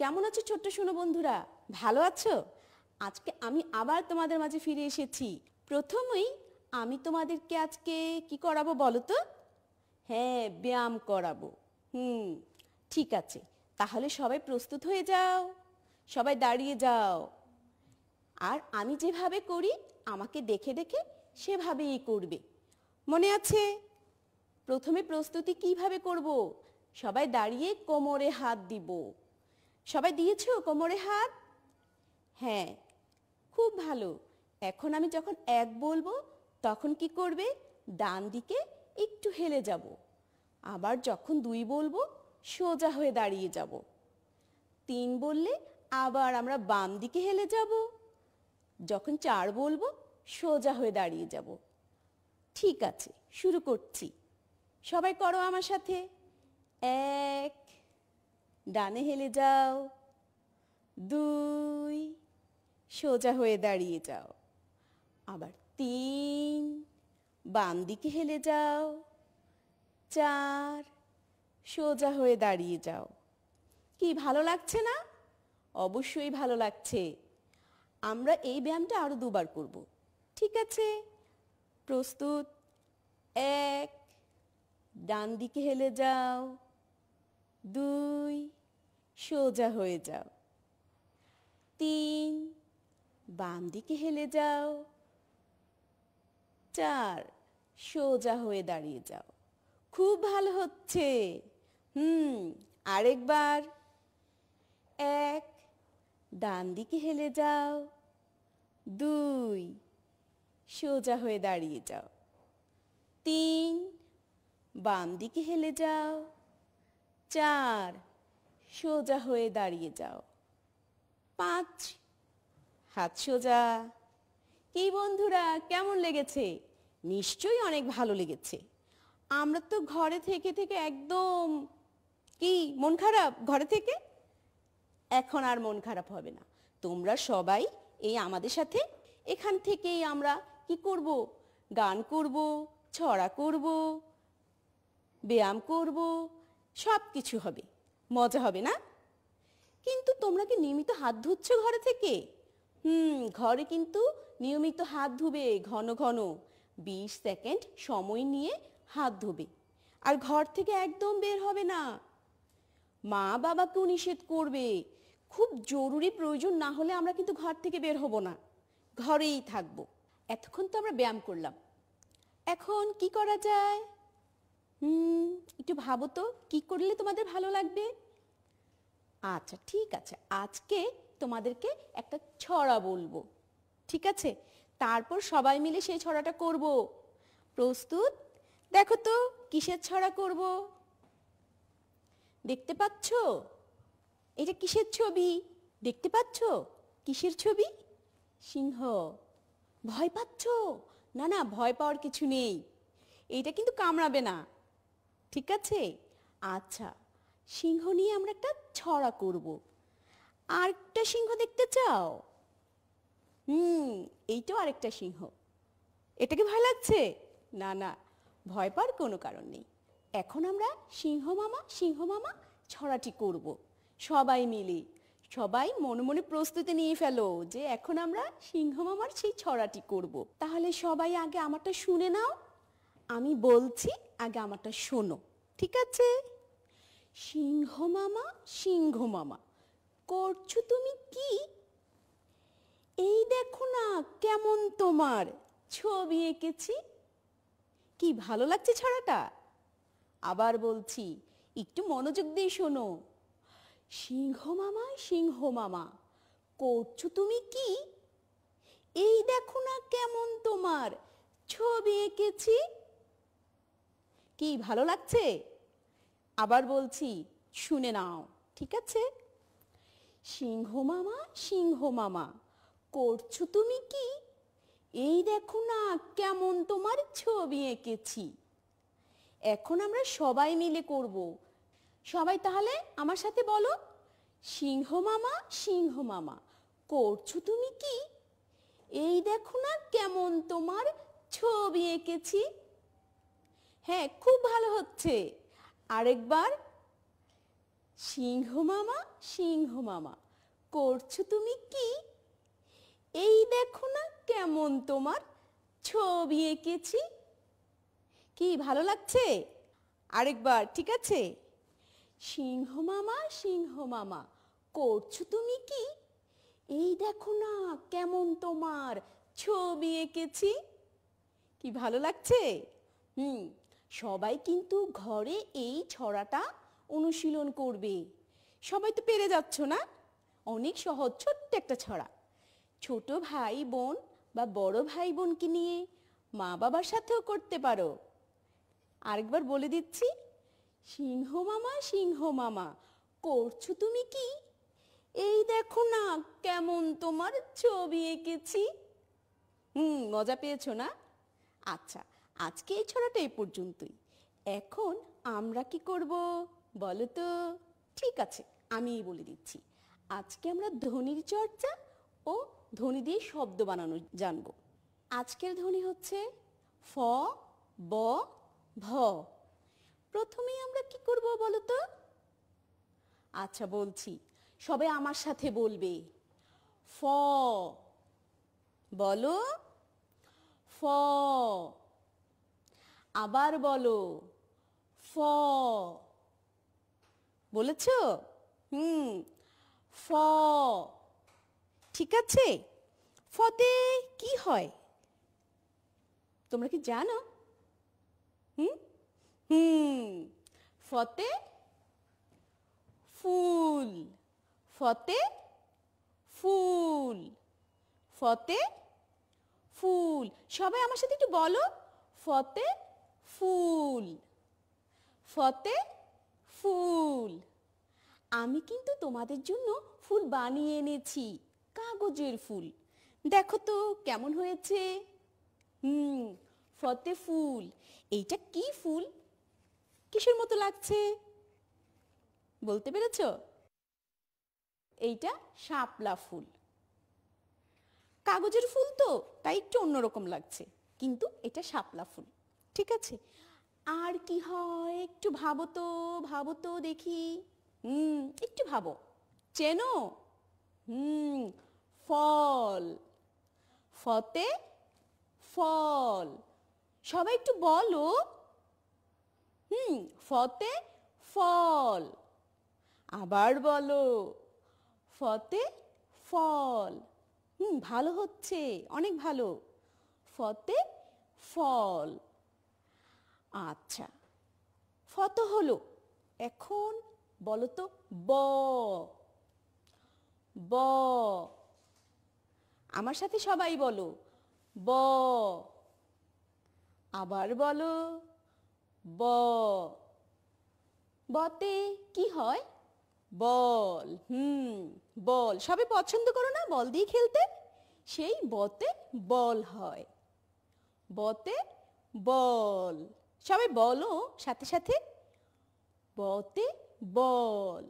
কেমন আছো ছোট্ট শোনো বন্ধুরা ভালো আছো আজকে আমি আবার তোমাদের মাঝে ফিরে এসেছি প্রথমেই আমি তোমাদেরকে আজকে কি করাবো বলো তো হ্যাঁ ব্যায়াম করাবো হুম ঠিক আছে তাহলে সবাই প্রস্তুত হয়ে যাও সবাই দাঁড়িয়ে যাও আর আমি যেভাবে করি আমাকে দেখে দেখে সেভাবেই করবে মনে আছে প্রথমে প্রস্তুতি কিভাবে করব সবাই দাঁড়িয়ে কোমরে হাত দিব সবাই দিয়েছো কোমরে হাত হ্যাঁ খুব ভালো এখন আমি যখন এক বলবো তখন কি করবে ডান দিকে একটু হেলে যাব আবার যখন দুই বলবো সোজা হয়ে দাঁড়িয়ে যাব তিন বললে আবার আমরা বাম দিকে হেলে যাব যখন চার বলবো সোজা হয়ে দাঁড়িয়ে যাব ঠিক আছে শুরু করছি সবাই করো আমার সাথে এক ডানে হেলে যাও দুই সোজা হয়ে দাঁড়িয়ে যাও আবার তিন বাম দিকে হেলে যাও চার সোজা হয়ে দাঁড়িয়ে যাও কি ভালো লাগছে না অবশ্যই ভালো লাগছে আমরা এই ব্যায়ামটা আরও দুবার করব ঠিক আছে প্রস্তুত এক ডান দিকে হেলে যাও দুই সোজা হয়ে যাও তিন বাম দিকে হেলে যাও চার সোজা হয়ে দাঁড়িয়ে যাও খুব ভালো হচ্ছে হুম আরেকবার এক ডান দিকে হেলে যাও দুই সোজা হয়ে দাঁড়িয়ে যাও তিন বাম দিকে হেলে যাও চার সোজা হয়ে দাঁড়িয়ে যাও পাঁচ হাত সোজা কি বন্ধুরা কেমন লেগেছে নিশ্চয়ই অনেক ভালো লেগেছে আমরা তো ঘরে থেকে থেকে একদম কি মন খারাপ ঘরে থেকে এখন আর মন খারাপ হবে না তোমরা সবাই এই আমাদের সাথে এখান থেকেই আমরা কি করব গান করব ছড়া করব ব্যায়াম করব সব কিছু হবে মজা হবে না কিন্তু তোমরা কি নিয়মিত হাত ধুচ্ছ ঘরে থেকে হুম ঘরে কিন্তু নিয়মিত হাত ধুবে ঘন ঘন বিশ সেকেন্ড সময় নিয়ে হাত ধুবে আর ঘর থেকে একদম বের হবে না মা বাবাকেও নিষেধ করবে খুব জরুরি প্রয়োজন না হলে আমরা কিন্তু ঘর থেকে বের হব না ঘরেই থাকবো এতক্ষণ তো আমরা ব্যায়াম করলাম এখন কি করা যায় হুম একটু ভাবো তো কি করলে তোমাদের ভালো লাগবে আচ্ছা ঠিক আছে আজকে তোমাদেরকে একটা ছড়া বলবো ঠিক আছে তারপর সবাই মিলে সেই ছড়াটা করব প্রস্তুত দেখো তো কিসের ছড়া করব দেখতে পাচ্ছ এটা কিসের ছবি দেখতে পাচ্ছ কিসের ছবি সিংহ ভয় পাচ্ছ না না ভয় পাওয়ার কিছু নেই এইটা কিন্তু কামড়াবে না ঠিক আছে আচ্ছা সিংহ নিয়ে আমরা একটা ছড়া করব আরেকটা সিংহ দেখতে চাও হুম এইটাও আরেকটা সিংহ এটাকে ভয় লাগছে না না ভয় পাওয়ার কোনো কারণ নেই এখন আমরা সিংহ মামা সিংহ মামা ছড়াটি করব সবাই মিলে সবাই মনে মনে প্রস্তুতি নিয়ে ফেলো যে এখন আমরা সিংহ মামার সেই ছড়াটি করব তাহলে সবাই আগে আমারটা শুনে নাও আমি বলছি আগে আমারটা শোনো ঠিক আছে সিংহ মামা সিংহ মামা করছো তুমি কি এই দেখো না কেমন তোমার ছবি এঁকেছি কি ভালো লাগছে ছড়াটা আবার বলছি একটু মনোযোগ দিয়ে শোনো সিংহ মামা সিংহ মামা করছো তুমি কি এই দেখো না কেমন তোমার ছবি এঁকেছি কি ভালো লাগছে আবার বলছি শুনে নাও ঠিক আছে সিংহ মামা সিংহ মামা করছো তুমি কি এই দেখো না কেমন তোমার ছবি এঁকেছি এখন আমরা সবাই মিলে করব সবাই তাহলে আমার সাথে বলো সিংহ মামা সিংহ মামা করছো তুমি কি এই দেখো না কেমন তোমার ছবি এঁকেছি হ্যাঁ খুব ভালো হচ্ছে আরেকবার সিংহ মামা সিংহ মামা করছো তুমি কি এই দেখো না কেমন তোমার ছবি এঁকেছি কি ভালো লাগছে আরেকবার ঠিক আছে সিংহ মামা সিংহ মামা করছো তুমি কি এই দেখো না কেমন তোমার ছবি এঁকেছি কি ভালো লাগছে হুম সবাই কিন্তু ঘরে এই ছড়াটা অনুশীলন করবে সবাই তো পেরে যাচ্ছ না অনেক সহজ ছোট্ট একটা ছড়া ছোট ভাই বোন বা বড় ভাই বোনকে নিয়ে মা বাবার সাথেও করতে পারো আরেকবার বলে দিচ্ছি সিংহ মামা সিংহ মামা করছো তুমি কি এই দেখো না কেমন তোমার ছবি এঁকেছি হুম মজা পেয়েছো না আচ্ছা আজকে এই ছড়াটা এই পর্যন্তই এখন আমরা কি করব বলো তো ঠিক আছে আমিই বলে দিচ্ছি আজকে আমরা ধ্বনির চর্চা ও ধ্বনি দিয়ে শব্দ বানানো জানব আজকের ধ্বনি হচ্ছে ফ ব ভ প্রথমেই আমরা কি করব বলো তো আচ্ছা বলছি সবে আমার সাথে বলবে ফ বলো ফ আবার বলো ফ বলেছ হুম ফ ঠিক আছে ফতে কি হয় তোমরা কি জানো হুম হুম ফতে ফুল ফতে ফুল ফতে ফুল সবাই আমার সাথে একটু বলো ফতে ফুল ফতে ফুল আমি কিন্তু তোমাদের জন্য ফুল বানিয়ে এনেছি কাগজের ফুল দেখো তো কেমন হয়েছে হুম ফতে ফুল এইটা কি ফুল কিসের মতো লাগছে বলতে পেরেছ এইটা শাপলা ফুল কাগজের ফুল তো তাই একটু অন্যরকম লাগছে কিন্তু এটা শাপলা ফুল ঠিক আছে আর কি হয় একটু ভাবো তো ভাবো তো দেখি হুম একটু ভাবো চেনো হুম ফল ফতে ফল সবাই একটু বলো হুম ফতে ফল আবার বলো ফতে ফল হুম ভালো হচ্ছে অনেক ভালো ফতে ফল আচ্ছা ফত হলো এখন বলো তো ব ব আমার সাথে সবাই বলো ব আবার বলো ব বতে কি হয় বল হুম বল সবে পছন্দ করো না বল দিয়ে খেলতে সেই বতে বল হয় বতে বল সবাই বলো সাথে সাথে বতে বল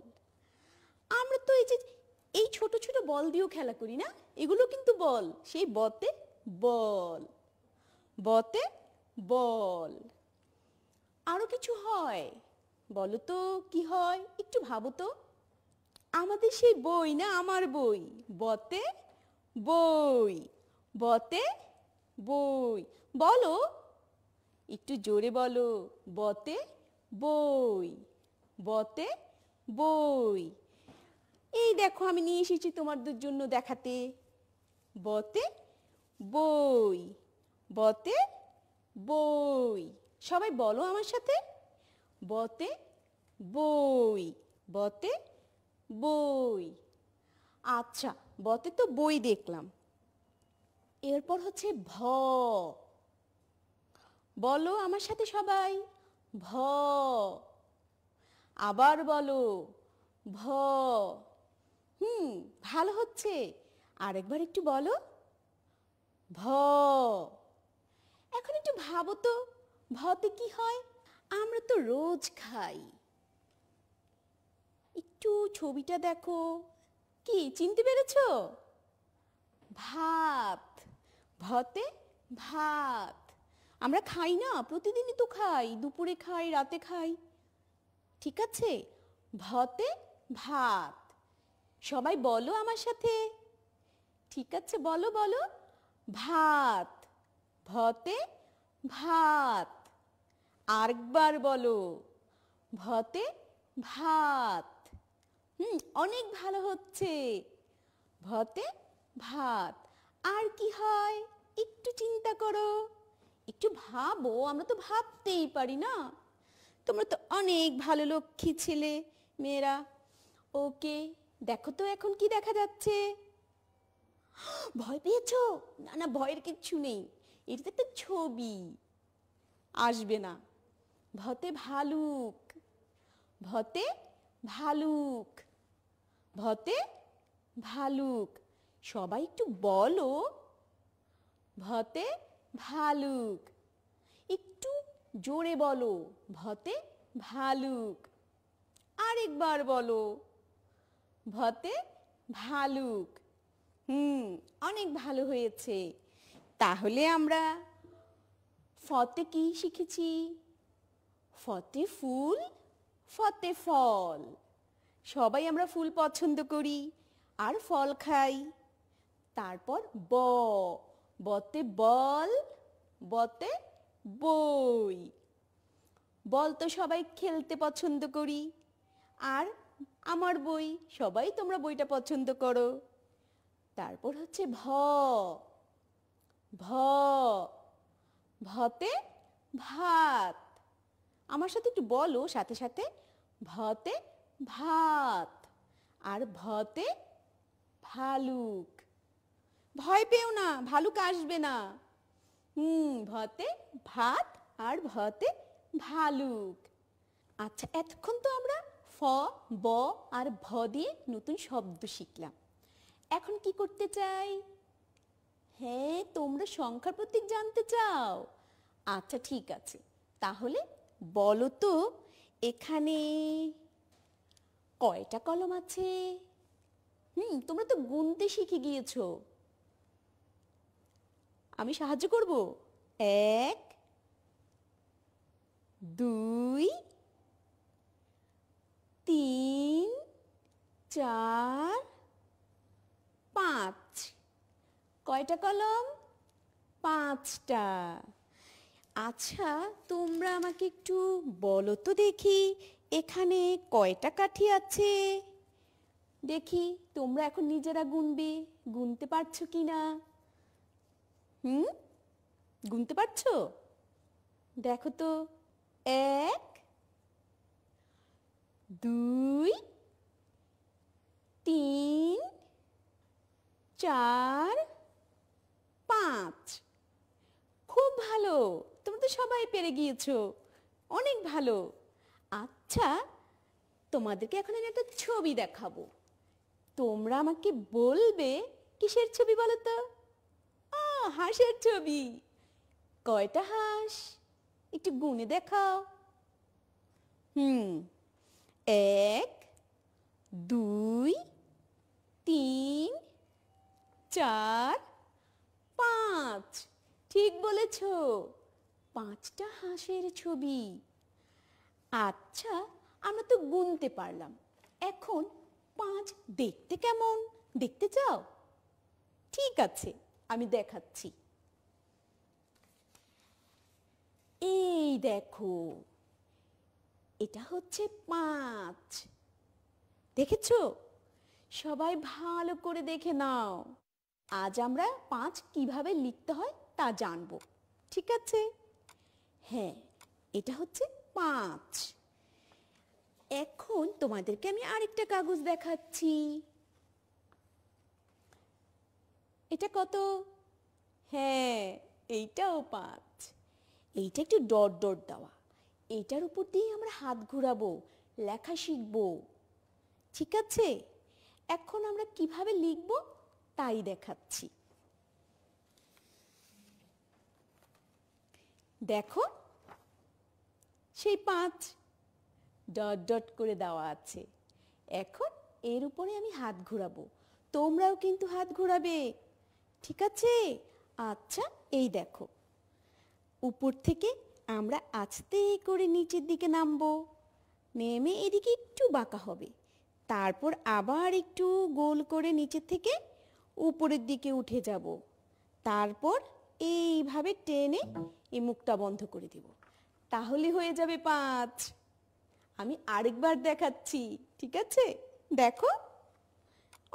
আমরা তো এই যে এই ছোট ছোট বল দিয়েও খেলা করি না এগুলো কিন্তু বল সেই বতে বল বতে বল আরও কিছু হয় বলো তো কি হয় একটু ভাবো তো আমাদের সেই বই না আমার বই বতে বই বতে বই বলো একটু জোরে বলো বতে বই বতে বই এই দেখো আমি নিয়ে এসেছি তোমাদের জন্য দেখাতে বতে বই বতে বই সবাই বলো আমার সাথে বতে বই বতে বই আচ্ছা বতে তো বই দেখলাম এরপর হচ্ছে ভ বলো আমার সাথে সবাই ভ আবার বলো ভ হুম ভালো হচ্ছে আরেকবার একটু বলো ভ এখন একটু ভাবো তো ভতে কি হয় আমরা তো রোজ খাই একটু ছবিটা দেখো কি চিনতে পেরেছ ভাত ভতে ভাত আমরা খাই না প্রতিদিনই তো খাই দুপুরে খাই রাতে খাই ঠিক আছে ভতে ভাত সবাই বলো আমার সাথে ঠিক আছে বলো বলো ভাত ভতে ভাত আরেকবার বলো ভতে ভাত হুম অনেক ভালো হচ্ছে ভতে ভাত আর কি হয় একটু চিন্তা করো একটু ভাবো আমরা তো ভাবতেই পারি না তোমরা তো অনেক ভালো লক্ষ্মী ছেলে মেয়েরা ওকে দেখো তো এখন কি দেখা যাচ্ছে ভয় পেয়েছ না না ভয়ের কিচ্ছু নেই এটা তো ছবি আসবে না ভতে ভালুক ভতে ভালুক ভতে ভালুক সবাই একটু বলো ভতে ভালুক একটু জোরে বলো ভতে ভালুক আরেকবার বলো ভতে ভালুক হুম অনেক ভালো হয়েছে তাহলে আমরা ফতে কি শিখেছি ফতে ফুল ফতে ফল সবাই আমরা ফুল পছন্দ করি আর ফল খাই তারপর ব বতে বল বতে বই বল তো সবাই খেলতে পছন্দ করি আর আমার বই সবাই তোমরা বইটা পছন্দ করো তারপর হচ্ছে ভ ভ ভতে ভাত আমার সাথে একটু বলো সাথে সাথে ভতে ভাত আর ভতে ভালুক ভয় পেও না ভালুক আসবে না হুম ভতে ভাত আর ভতে ভালুক আচ্ছা এতক্ষণ তো আমরা ফ ব আর ভ দিয়ে নতুন শব্দ শিখলাম এখন কি করতে চাই হ্যাঁ তোমরা সংখ্যার প্রতীক জানতে চাও আচ্ছা ঠিক আছে তাহলে বলো তো এখানে কয়টা কলম আছে হুম তোমরা তো গুনতে শিখে গিয়েছো আমি সাহায্য করব এক দুই তিন চার পাঁচ কয়টা কলম পাঁচটা আচ্ছা তোমরা আমাকে একটু বলো তো দেখি এখানে কয়টা কাঠি আছে দেখি তোমরা এখন নিজেরা গুনবে গুনতে পারছো কি না হুম গুনতে পারছো দেখো তো এক দুই তিন চার পাঁচ খুব ভালো তোমরা তো সবাই পেরে গিয়েছো অনেক ভালো আচ্ছা তোমাদেরকে এখন আমি একটা ছবি দেখাবো তোমরা আমাকে বলবে কিসের ছবি বলো তো হাঁসের ছবি কয়টা হাঁস একটু গুনে দেখাও হুম এক দুই তিন চার পাঁচ ঠিক বলেছ পাঁচটা হাঁসের ছবি আচ্ছা আমরা তো গুনতে পারলাম এখন পাঁচ দেখতে কেমন দেখতে চাও ঠিক আছে আমি দেখাচ্ছি এই দেখো এটা হচ্ছে পাঁচ দেখেছ সবাই ভালো করে দেখে নাও আজ আমরা পাঁচ কিভাবে লিখতে হয় তা জানব ঠিক আছে হ্যাঁ এটা হচ্ছে পাঁচ এখন তোমাদেরকে আমি আরেকটা কাগজ দেখাচ্ছি এটা কত হ্যাঁ এইটাও পাঁচ এইটা একটু ডট ডট দেওয়া এইটার উপর দিয়েই আমরা হাত ঘুরাবো লেখা শিখব ঠিক আছে এখন আমরা কিভাবে লিখব তাই দেখাচ্ছি দেখো সেই পাঁচ ডট ডট করে দেওয়া আছে এখন এর উপরে আমি হাত ঘুরাবো তোমরাও কিন্তু হাত ঘুরাবে ঠিক আছে আচ্ছা এই দেখো উপর থেকে আমরা আস্তে করে নিচের দিকে নামবো নেমে এদিকে একটু বাঁকা হবে তারপর আবার একটু গোল করে নিচের থেকে উপরের দিকে উঠে যাব তারপর এইভাবে টেনে এই মুখটা বন্ধ করে দেব তাহলে হয়ে যাবে পাঁচ আমি আরেকবার দেখাচ্ছি ঠিক আছে দেখো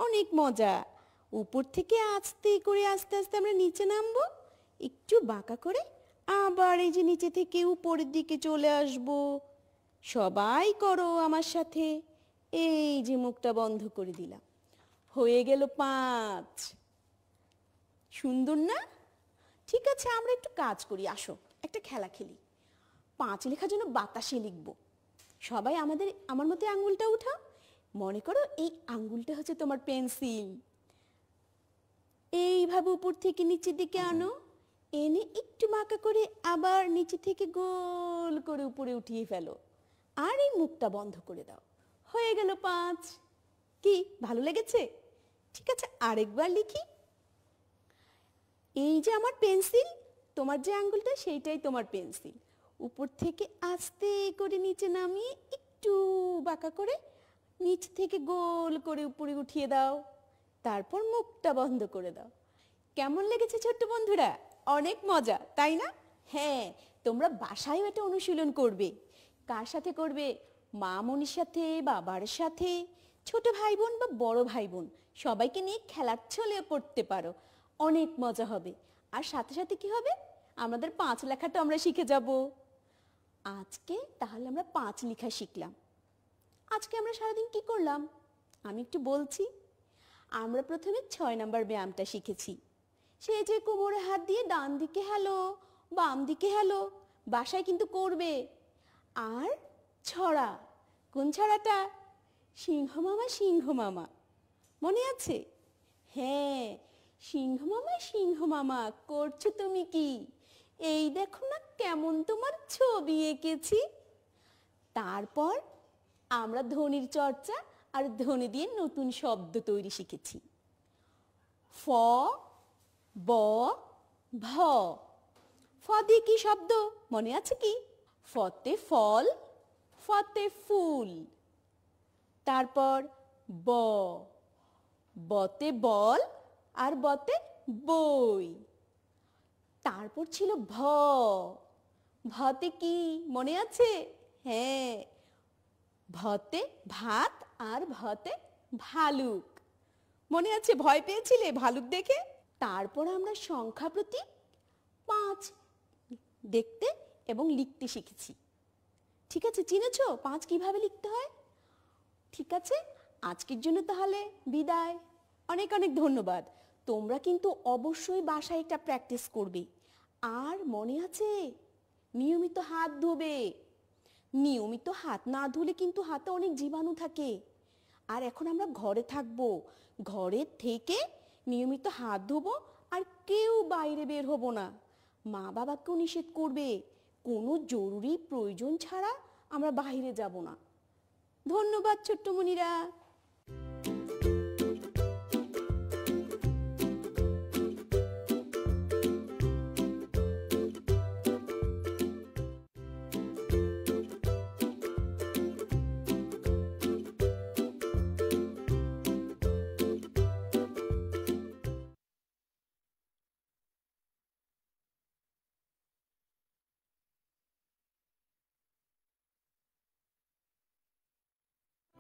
অনেক মজা উপর থেকে আস্তে করে আস্তে আস্তে আমরা নিচে নামবো একটু বাঁকা করে আবার এই যে নিচে থেকে উপরের দিকে চলে আসব সবাই করো আমার সাথে এই যে মুখটা বন্ধ করে দিলাম হয়ে গেল পাঁচ সুন্দর না ঠিক আছে আমরা একটু কাজ করি আসো একটা খেলা খেলি পাঁচ লেখার জন্য বাতাসে লিখব সবাই আমাদের আমার মতে আঙ্গুলটা উঠাও মনে করো এই আঙ্গুলটা হচ্ছে তোমার পেন্সিল এইভাবে উপর থেকে নিচের দিকে আনো এনে একটু মাকা করে আবার নিচে থেকে গোল করে উপরে উঠিয়ে ফেলো আর এই মুখটা বন্ধ করে দাও হয়ে গেল পাঁচ কি ভালো লেগেছে ঠিক আছে আরেকবার লিখি এই যে আমার পেন্সিল তোমার যে আঙ্গুলটা সেইটাই তোমার পেন্সিল উপর থেকে আস্তে করে নিচে নামিয়ে একটু বাঁকা করে নিচ থেকে গোল করে উপরে উঠিয়ে দাও তারপর মুখটা বন্ধ করে দাও কেমন লেগেছে ছোট্ট বন্ধুরা অনেক মজা তাই না হ্যাঁ তোমরা বাসায় এটা অনুশীলন করবে কার সাথে করবে মা মনির সাথে বাবার সাথে ছোট ভাই বোন বা বড় ভাই বোন সবাইকে নিয়ে খেলার ছলে পড়তে পারো অনেক মজা হবে আর সাথে সাথে কি হবে আমাদের পাঁচ লেখাটা আমরা শিখে যাব আজকে তাহলে আমরা পাঁচ লেখা শিখলাম আজকে আমরা সারাদিন কি করলাম আমি একটু বলছি আমরা প্রথমে ছয় নাম্বার ব্যায়ামটা শিখেছি সে যে কোমরে হাত দিয়ে ডান দিকে হ্যালো বাম দিকে হ্যালো বাসায় কিন্তু করবে আর ছড়া কোন ছড়াটা সিংহ মামা সিংহ মামা মনে আছে হ্যাঁ সিংহ মামা সিংহ মামা করছো তুমি কি এই দেখো না কেমন তোমার ছবি এঁকেছি তারপর আমরা ধনির চর্চা আর ধ্বনি দিয়ে নতুন শব্দ তৈরি শিখেছি ফ ব ভ ফ দিয়ে কি শব্দ মনে আছে কি ফতে ফল ফতে ফুল তারপর ব বতে বল আর বতে বই তারপর ছিল ভ ভতে কি মনে আছে হ্যাঁ ভতে ভাত আর ভতে ভালুক মনে আছে ভয় পেয়েছিলে ভালুক দেখে তারপর আমরা সংখ্যা প্রতি পাঁচ দেখতে এবং লিখতে শিখেছি ঠিক আছে চিনেছ পাঁচ কিভাবে লিখতে হয় ঠিক আছে আজকের জন্য তাহলে বিদায় অনেক অনেক ধন্যবাদ তোমরা কিন্তু অবশ্যই বাসায় একটা প্র্যাকটিস করবে আর মনে আছে নিয়মিত হাত ধোবে নিয়মিত হাত না ধুলে কিন্তু হাতে অনেক জীবাণু থাকে আর এখন আমরা ঘরে থাকব ঘরে থেকে নিয়মিত হাত ধোবো আর কেউ বাইরে বের হবো না মা বাবাকেও নিষেধ করবে কোনো জরুরি প্রয়োজন ছাড়া আমরা বাইরে যাব না ধন্যবাদ ছোট্টমণিরা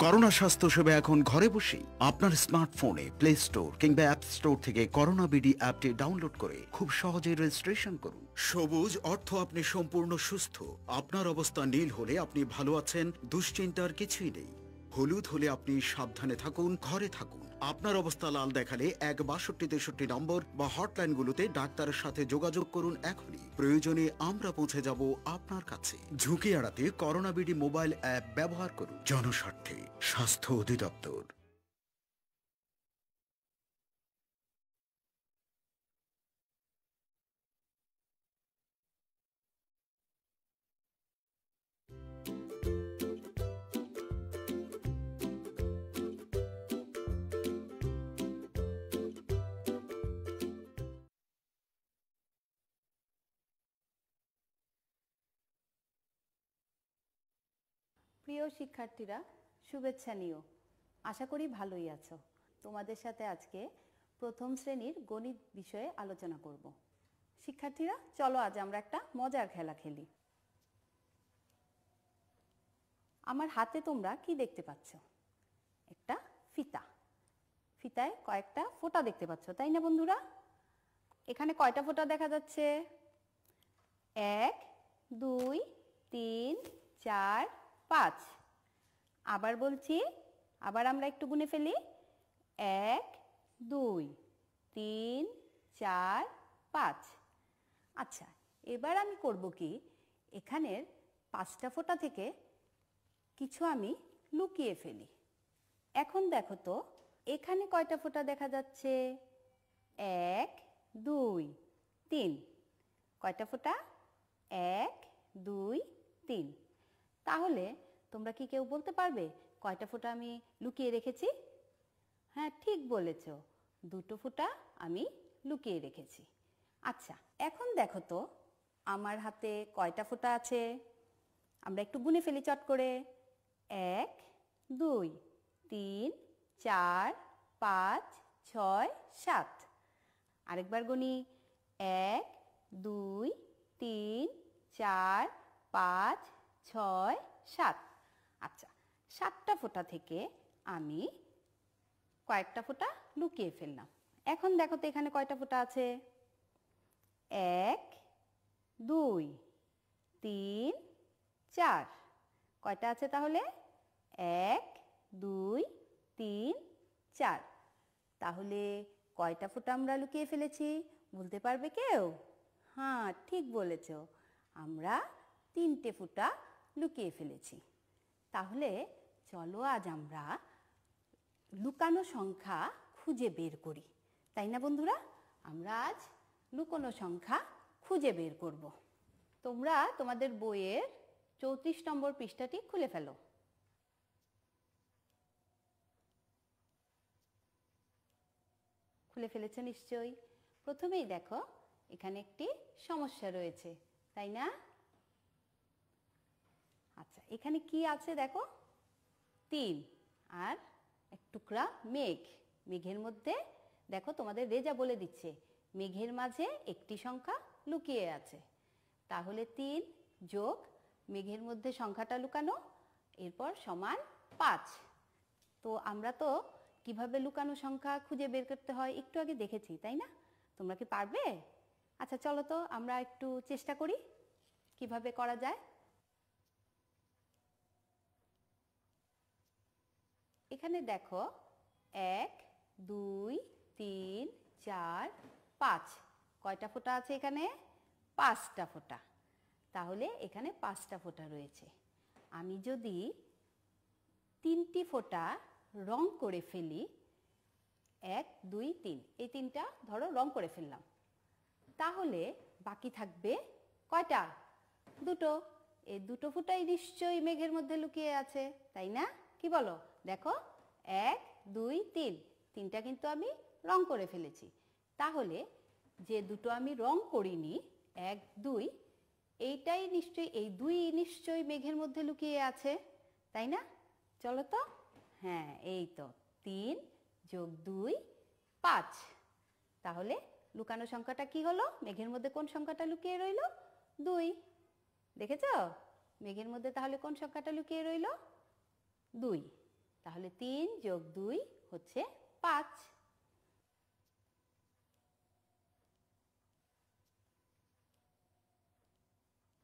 করোনা স্বাস্থ্য সেবা এখন ঘরে বসেই আপনার স্মার্টফোনে প্লে স্টোর কিংবা অ্যাপ স্টোর থেকে করোনা বিডি অ্যাপটি ডাউনলোড করে খুব সহজে রেজিস্ট্রেশন করুন সবুজ অর্থ আপনি সম্পূর্ণ সুস্থ আপনার অবস্থা নীল হলে আপনি ভালো আছেন দুশ্চিন্তার কিছুই নেই হলুদ হলে আপনি সাবধানে থাকুন ঘরে থাকুন আপনার অবস্থা লাল দেখালে এক বাষট্টি তেষট্টি নম্বর বা হটলাইনগুলোতে ডাক্তারের সাথে যোগাযোগ করুন এখনই প্রয়োজনে আমরা পৌঁছে যাব আপনার কাছে ঝুঁকি এড়াতে করোনা বিডি মোবাইল অ্যাপ ব্যবহার করুন জনস্বার্থে স্বাস্থ্য অধিদপ্তর প্রিয় শিক্ষার্থীরা শুভেচ্ছা নিও আশা করি ভালোই আছো তোমাদের সাথে আজকে প্রথম শ্রেণীর গণিত বিষয়ে আলোচনা করব শিক্ষার্থীরা চলো আজ আমরা একটা মজার খেলা খেলি আমার হাতে তোমরা কি দেখতে পাচ্ছ একটা ফিতা ফিতায় কয়েকটা ফোঁটা দেখতে পাচ্ছ তাই না বন্ধুরা এখানে কয়টা ফোঁটা দেখা যাচ্ছে এক দুই তিন চার পাঁচ আবার বলছি আবার আমরা একটু গুনে ফেলি এক দুই তিন চার পাঁচ আচ্ছা এবার আমি করব কি এখানের পাঁচটা ফোঁটা থেকে কিছু আমি লুকিয়ে ফেলি এখন দেখো তো এখানে কয়টা ফোঁটা দেখা যাচ্ছে এক দুই তিন কয়টা ফোঁটা এক দুই তিন তাহলে তোমরা কি কেউ বলতে পারবে কয়টা ফোঁটা আমি লুকিয়ে রেখেছি হ্যাঁ ঠিক বলেছ দুটো ফোঁটা আমি লুকিয়ে রেখেছি আচ্ছা এখন দেখো তো আমার হাতে কয়টা ফোঁটা আছে আমরা একটু গুনে ফেলি চট করে এক দুই তিন চার পাঁচ ছয় সাত আরেকবার গুনি এক দুই তিন চার পাঁচ ছয় সাত আচ্ছা সাতটা ফোঁটা থেকে আমি কয়েকটা ফোঁটা লুকিয়ে ফেললাম এখন দেখো তো এখানে কয়টা ফোঁটা আছে এক দুই তিন চার কয়টা আছে তাহলে এক দুই তিন চার তাহলে কয়টা ফোঁটা আমরা লুকিয়ে ফেলেছি বলতে পারবে কেউ হ্যাঁ ঠিক বলেছ আমরা তিনটে ফুটা লুকিয়ে ফেলেছি তাহলে চলো আজ আমরা লুকানো সংখ্যা খুঁজে বের করি তাই না বন্ধুরা আমরা আজ লুকোনো সংখ্যা খুঁজে বের করব তোমরা তোমাদের বইয়ের চৌত্রিশ নম্বর পৃষ্ঠাটি খুলে ফেলো খুলে ফেলেছ নিশ্চয়ই প্রথমেই দেখো এখানে একটি সমস্যা রয়েছে তাই না আচ্ছা এখানে কি আছে দেখো তিন আর এক টুকরা মেঘ মেঘের মধ্যে দেখো তোমাদের রেজা বলে দিচ্ছে মেঘের মাঝে একটি সংখ্যা লুকিয়ে আছে তাহলে তিন যোগ মেঘের মধ্যে সংখ্যাটা লুকানো এরপর সমান পাঁচ তো আমরা তো কিভাবে লুকানো সংখ্যা খুঁজে বের করতে হয় একটু আগে দেখেছি তাই না তোমরা কি পারবে আচ্ছা চলো তো আমরা একটু চেষ্টা করি কিভাবে করা যায় এখানে দেখো এক দুই তিন চার পাঁচ কয়টা ফোঁটা আছে এখানে পাঁচটা ফোঁটা তাহলে এখানে পাঁচটা ফোঁটা রয়েছে আমি যদি তিনটি ফোঁটা রং করে ফেলি এক দুই তিন এই তিনটা ধরো রং করে ফেললাম তাহলে বাকি থাকবে কয়টা দুটো এই দুটো ফোঁটাই নিশ্চয়ই মেঘের মধ্যে লুকিয়ে আছে তাই না কি বলো দেখো এক দুই তিন তিনটা কিন্তু আমি রং করে ফেলেছি তাহলে যে দুটো আমি রং করিনি এক দুই এইটাই নিশ্চয়ই এই দুই নিশ্চয়ই মেঘের মধ্যে লুকিয়ে আছে তাই না চলো তো হ্যাঁ এই তো তিন যোগ দুই পাঁচ তাহলে লুকানো সংখ্যাটা কি হলো মেঘের মধ্যে কোন সংখ্যাটা লুকিয়ে রইল দুই দেখেছ মেঘের মধ্যে তাহলে কোন সংখ্যাটা লুকিয়ে রইল দুই তাহলে তিন যোগ দুই হচ্ছে পাঁচ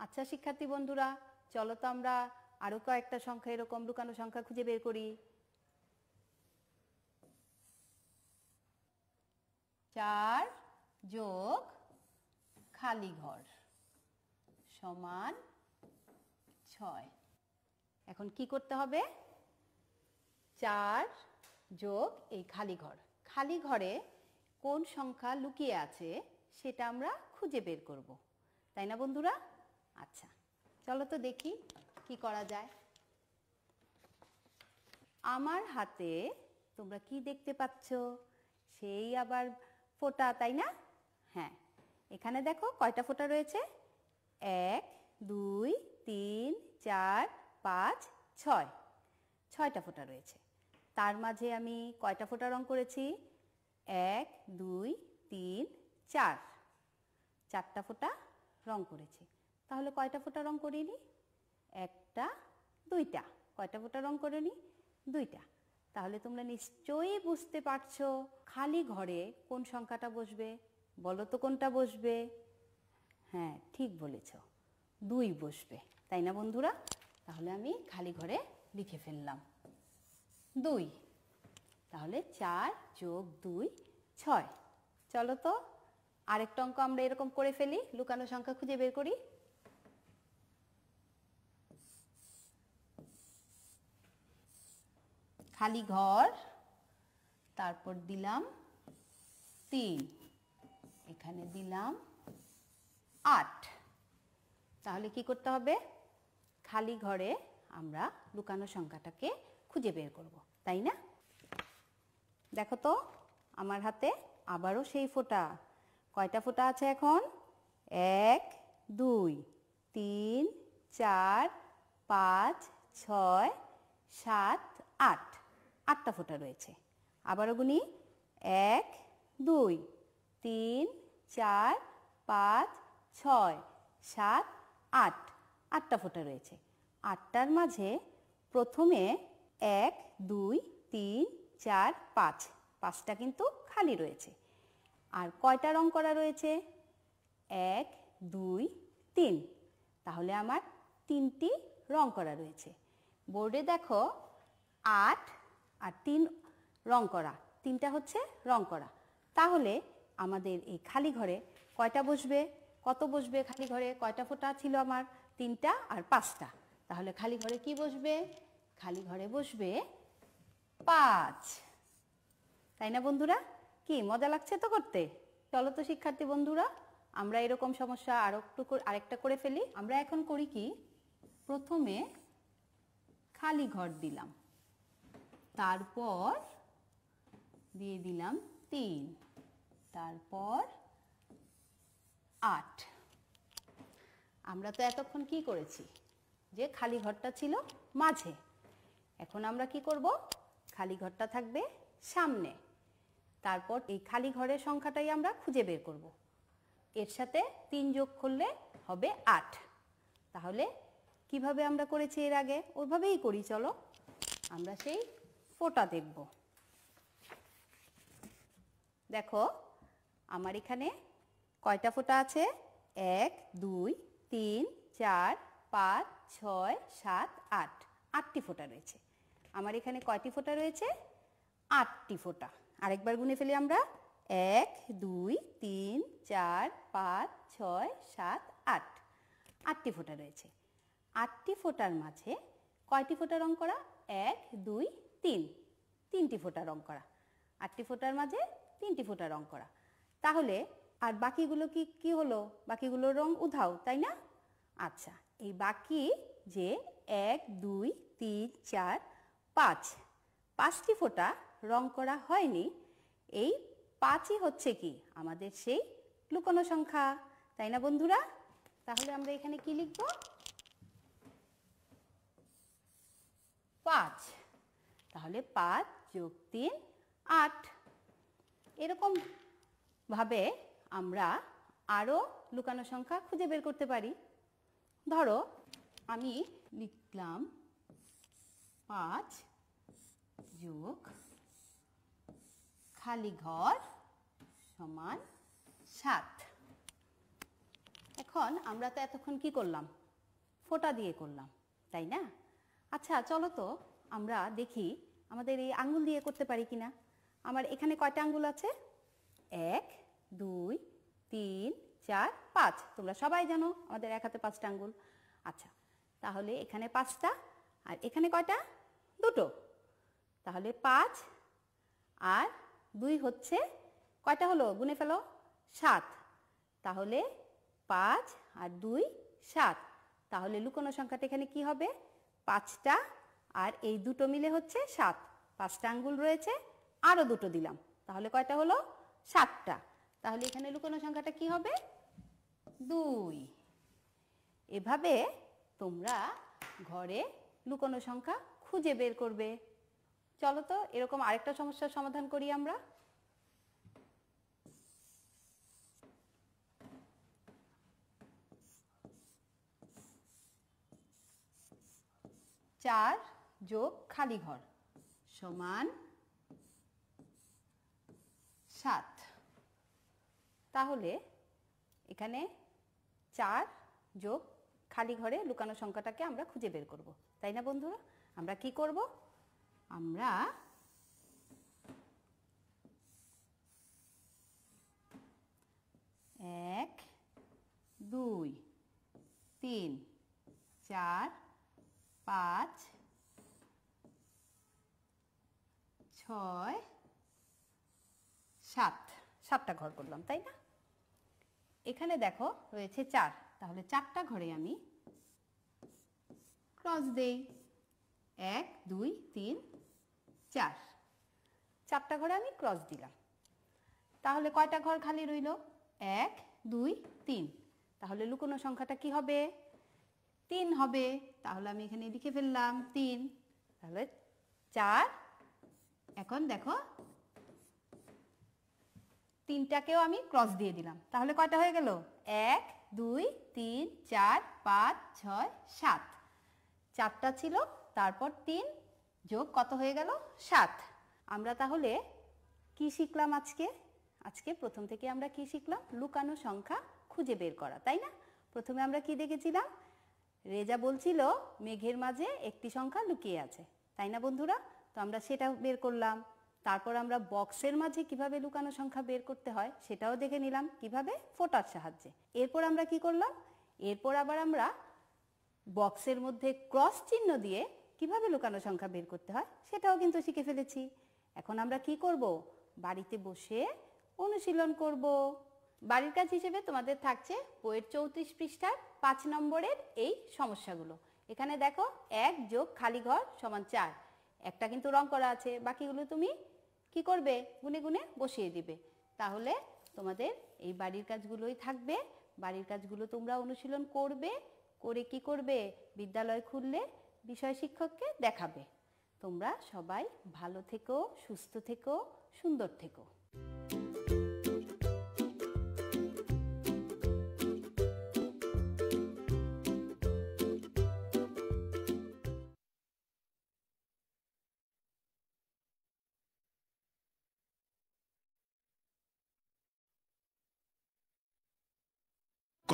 আচ্ছা শিক্ষার্থী বন্ধুরা চলো তো আমরা আরো কয়েকটা সংখ্যা এরকম লুকানো সংখ্যা খুঁজে বের করি চার যোগ খালি ঘর সমান ছয় এখন কি করতে হবে চার যোগ এই খালি ঘর খালি ঘরে কোন সংখ্যা লুকিয়ে আছে সেটা আমরা খুঁজে বের করব তাই না বন্ধুরা আচ্ছা চলো তো দেখি কি করা যায় আমার হাতে তোমরা কি দেখতে পাচ্ছ সেই আবার ফোটা তাই না হ্যাঁ এখানে দেখো কয়টা ফোটা রয়েছে এক দুই তিন চার পাঁচ ছয় ছয়টা ফোটা রয়েছে তার মাঝে আমি কয়টা ফোঁটা রং করেছি এক দুই তিন চার চারটা ফোঁটা রং করেছি তাহলে কয়টা ফোঁটা রং করিনি একটা দুইটা কয়টা ফোঁটা রং করিনি দুইটা তাহলে তোমরা নিশ্চয়ই বুঝতে পারছো খালি ঘরে কোন সংখ্যাটা বসবে বলো তো কোনটা বসবে হ্যাঁ ঠিক বলেছ দুই বসবে তাই না বন্ধুরা তাহলে আমি খালি ঘরে লিখে ফেললাম দুই তাহলে চার যোগ দুই ছয় চলো তো আরেকটা অঙ্ক আমরা এরকম করে ফেলি লুকানো সংখ্যা খুঁজে বের করি খালি ঘর তারপর দিলাম তিন এখানে দিলাম আট তাহলে কি করতে হবে খালি ঘরে আমরা লুকানো সংখ্যাটাকে খুঁজে বের করবো তাই না দেখো তো আমার হাতে আবারও সেই ফোঁটা কয়টা ফোঁটা আছে এখন এক দুই তিন চার পাঁচ ছয় সাত আট আটটা ফোঁটা রয়েছে আবারও গুনি এক দুই তিন চার পাঁচ ছয় সাত আট আটটা ফোঁটা রয়েছে আটটার মাঝে প্রথমে এক দুই তিন চার পাঁচ পাঁচটা কিন্তু খালি রয়েছে আর কয়টা রং করা রয়েছে এক দুই তিন তাহলে আমার তিনটি রং করা রয়েছে বোর্ডে দেখো আট আর তিন রং করা তিনটা হচ্ছে রং করা তাহলে আমাদের এই খালি ঘরে কয়টা বসবে কত বসবে খালি ঘরে কয়টা ফোটা ছিল আমার তিনটা আর পাঁচটা তাহলে খালি ঘরে কি বসবে খালি ঘরে বসবে পাঁচ তাই না বন্ধুরা কি মজা লাগছে তো করতে চলো তো শিক্ষার্থী বন্ধুরা আমরা এরকম সমস্যা আরো একটু আরেকটা করে ফেলি আমরা এখন করি কি প্রথমে খালি ঘর দিলাম তারপর দিয়ে দিলাম তিন তারপর আট আমরা তো এতক্ষণ কি করেছি যে খালি ঘরটা ছিল মাঝে এখন আমরা কি করব খালি ঘরটা থাকবে সামনে তারপর এই খালি ঘরের সংখ্যাটাই আমরা খুঁজে বের করব এর সাথে তিন যোগ করলে হবে আট তাহলে কিভাবে আমরা করেছি এর আগে ওইভাবেই করি চলো আমরা সেই ফোটা দেখব দেখো আমার এখানে কয়টা ফোটা আছে এক দুই তিন চার পাঁচ ছয় সাত আট আটটি ফোটা রয়েছে আমার এখানে কয়টি ফোঁটা রয়েছে আটটি ফোঁটা আরেকবার গুনে ফেলি আমরা এক দুই তিন চার পাঁচ ছয় সাত আট আটটি ফোঁটা রয়েছে আটটি ফোঁটার মাঝে কয়টি ফোঁটা রং করা এক দুই তিন তিনটি ফোঁটা রং করা আটটি ফোঁটার মাঝে তিনটি ফোঁটা রং করা তাহলে আর বাকিগুলো কি কি হলো বাকিগুলোর রং উধাও তাই না আচ্ছা এই বাকি যে এক দুই তিন চার পাঁচ পাঁচটি ফোঁটা রং করা হয়নি এই পাঁচই হচ্ছে কি আমাদের সেই লুকোনো সংখ্যা তাই না বন্ধুরা তাহলে আমরা এখানে কি লিখব পাঁচ তাহলে পাঁচ যোগ তিন আট এরকম ভাবে আমরা আরও লুকানো সংখ্যা খুঁজে বের করতে পারি ধরো আমি লিখলাম পাঁচ যোগ খালি ঘর সমান সাত এখন আমরা তো এতক্ষণ কি করলাম ফোটা দিয়ে করলাম তাই না আচ্ছা চলো তো আমরা দেখি আমাদের এই আঙ্গুল দিয়ে করতে পারি কিনা আমার এখানে কয়টা আঙ্গুল আছে এক দুই তিন চার পাঁচ তোমরা সবাই জানো আমাদের এক হাতে পাঁচটা আঙ্গুল আচ্ছা তাহলে এখানে পাঁচটা আর এখানে কয়টা দুটো তাহলে পাঁচ আর দুই হচ্ছে কয়টা হলো গুনে ফেলো সাত তাহলে পাঁচ আর দুই সাত তাহলে লুকোনো সংখ্যাটা এখানে কি হবে পাঁচটা আর এই দুটো মিলে হচ্ছে সাত পাঁচটা আঙ্গুল রয়েছে আরও দুটো দিলাম তাহলে কয়টা হলো সাতটা তাহলে এখানে লুকোনো সংখ্যাটা কি হবে দুই এভাবে তোমরা ঘরে লুকোনো সংখ্যা খুঁজে বের করবে চলো তো এরকম আরেকটা সমস্যার সমাধান করি আমরা চার যোগ খালি ঘর সমান সাত তাহলে এখানে চার যোগ খালি ঘরে লুকানো সংখ্যাটাকে আমরা খুঁজে বের করব তাই না বন্ধুরা আমরা কি করব আমরা এক দুই তিন চার পাঁচ ছয় সাত সাতটা ঘর করলাম তাই না এখানে দেখো রয়েছে চার তাহলে চারটা ঘরে আমি ক্রস দেই এক দুই তিন চার চারটা ঘরে আমি ক্রস দিলাম তাহলে কয়টা ঘর খালি রইল এক দুই তিন তাহলে লুকোনো সংখ্যাটা কি হবে তিন হবে তাহলে আমি এখানে লিখে ফেললাম তিন তাহলে চার এখন দেখো তিনটাকেও আমি ক্রস দিয়ে দিলাম তাহলে কয়টা হয়ে গেল এক দুই তিন চার পাঁচ ছয় সাত চারটা ছিল তারপর তিন যোগ কত হয়ে গেল সাত আমরা তাহলে কি শিখলাম আজকে আজকে প্রথম থেকে আমরা কি শিখলাম লুকানো সংখ্যা খুঁজে বের করা তাই না প্রথমে আমরা কি দেখেছিলাম রেজা বলছিল মেঘের মাঝে একটি সংখ্যা লুকিয়ে আছে তাই না বন্ধুরা তো আমরা সেটা বের করলাম তারপর আমরা বক্সের মাঝে কিভাবে লুকানো সংখ্যা বের করতে হয় সেটাও দেখে নিলাম কিভাবে ফোটার সাহায্যে এরপর আমরা কি করলাম এরপর আবার আমরা বক্সের মধ্যে ক্রস চিহ্ন দিয়ে কিভাবে লুকানো সংখ্যা বের করতে হয় সেটাও কিন্তু শিখে ফেলেছি এখন আমরা কি করব বাড়িতে বসে অনুশীলন করব বাড়ির কাজ হিসেবে তোমাদের থাকছে বইয়ের চৌত্রিশ পৃষ্ঠার পাঁচ নম্বরের এই সমস্যাগুলো এখানে দেখো এক যোগ খালি ঘর সমান চার একটা কিন্তু রং করা আছে বাকিগুলো তুমি কি করবে গুনে গুনে বসিয়ে দিবে তাহলে তোমাদের এই বাড়ির কাজগুলোই থাকবে বাড়ির কাজগুলো তোমরা অনুশীলন করবে করে কি করবে বিদ্যালয় খুললে বিষয় শিক্ষককে দেখাবে তোমরা সবাই ভালো থেকো সুস্থ থেকো সুন্দর থেকো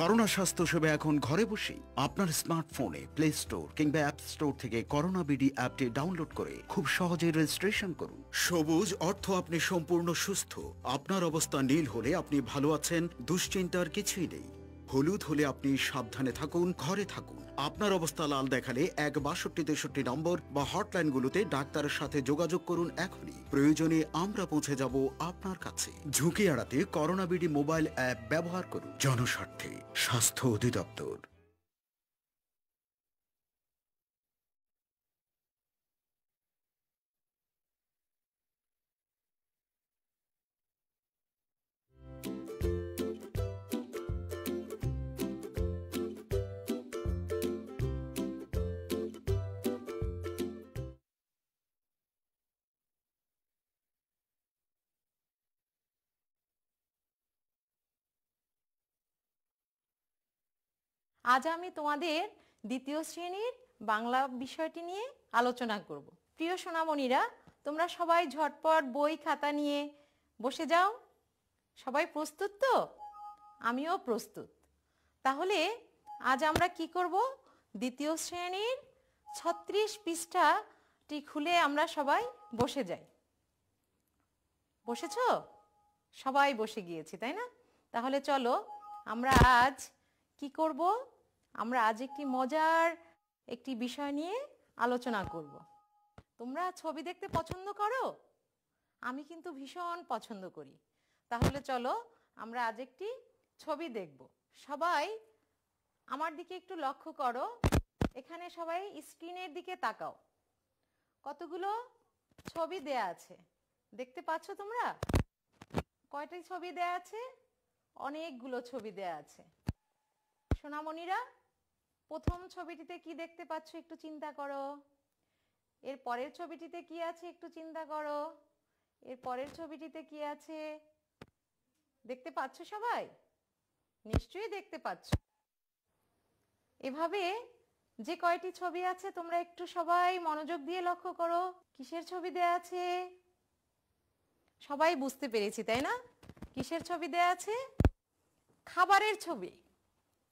করোনা স্বাস্থ্য সেবা এখন ঘরে বসেই আপনার স্মার্টফোনে প্লে স্টোর কিংবা অ্যাপ স্টোর থেকে করোনা বিডি অ্যাপটি ডাউনলোড করে খুব সহজে রেজিস্ট্রেশন করুন সবুজ অর্থ আপনি সম্পূর্ণ সুস্থ আপনার অবস্থা নীল হলে আপনি ভালো আছেন দুশ্চিন্তার কিছুই নেই হলুদ হলে আপনি সাবধানে থাকুন ঘরে থাকুন আপনার অবস্থা লাল দেখালে এক বাষট্টি তেষট্টি নম্বর বা হটলাইনগুলোতে ডাক্তারের সাথে যোগাযোগ করুন এখনই প্রয়োজনে আমরা পৌঁছে যাব আপনার কাছে ঝুঁকি এড়াতে করোনা বিডি মোবাইল অ্যাপ ব্যবহার করুন জনস্বার্থে স্বাস্থ্য অধিদপ্তর আজ আমি তোমাদের দ্বিতীয় শ্রেণীর বাংলা বিষয়টি নিয়ে আলোচনা করব প্রিয় সোনামণিরা তোমরা সবাই ঝটপট বই খাতা নিয়ে বসে যাও সবাই প্রস্তুত তো আমিও প্রস্তুত তাহলে আজ আমরা কি করব দ্বিতীয় শ্রেণীর ছত্রিশ পৃষ্ঠাটি খুলে আমরা সবাই বসে যাই বসেছ সবাই বসে গিয়েছি তাই না তাহলে চলো আমরা আজ কি করব আমরা আজ একটি মজার একটি বিষয় নিয়ে আলোচনা করব তোমরা ছবি দেখতে পছন্দ করো আমি কিন্তু ভীষণ পছন্দ করি তাহলে চলো আমরা আজ একটি ছবি দেখব সবাই আমার দিকে একটু লক্ষ্য করো এখানে সবাই স্ক্রিনের দিকে তাকাও কতগুলো ছবি দেয়া আছে দেখতে পাচ্ছ তোমরা কয়টাই ছবি দেয়া আছে অনেকগুলো ছবি দেয়া আছে সোনামণিরা প্রথম ছবিটিতে কি দেখতে পাচ্ছ একটু চিন্তা করো এর পরের ছবিটিতে কি আছে একটু চিন্তা করো এর পরের ছবিটিতে কি আছে দেখতে পাচ্ছ সবাই নিশ্চয়ই দেখতে পাচ্ছ এভাবে যে কয়টি ছবি আছে তোমরা একটু সবাই মনোযোগ দিয়ে লক্ষ্য করো কিসের ছবি দেয়া আছে সবাই বুঝতে পেরেছি তাই না কিসের ছবি দেয়া আছে খাবারের ছবি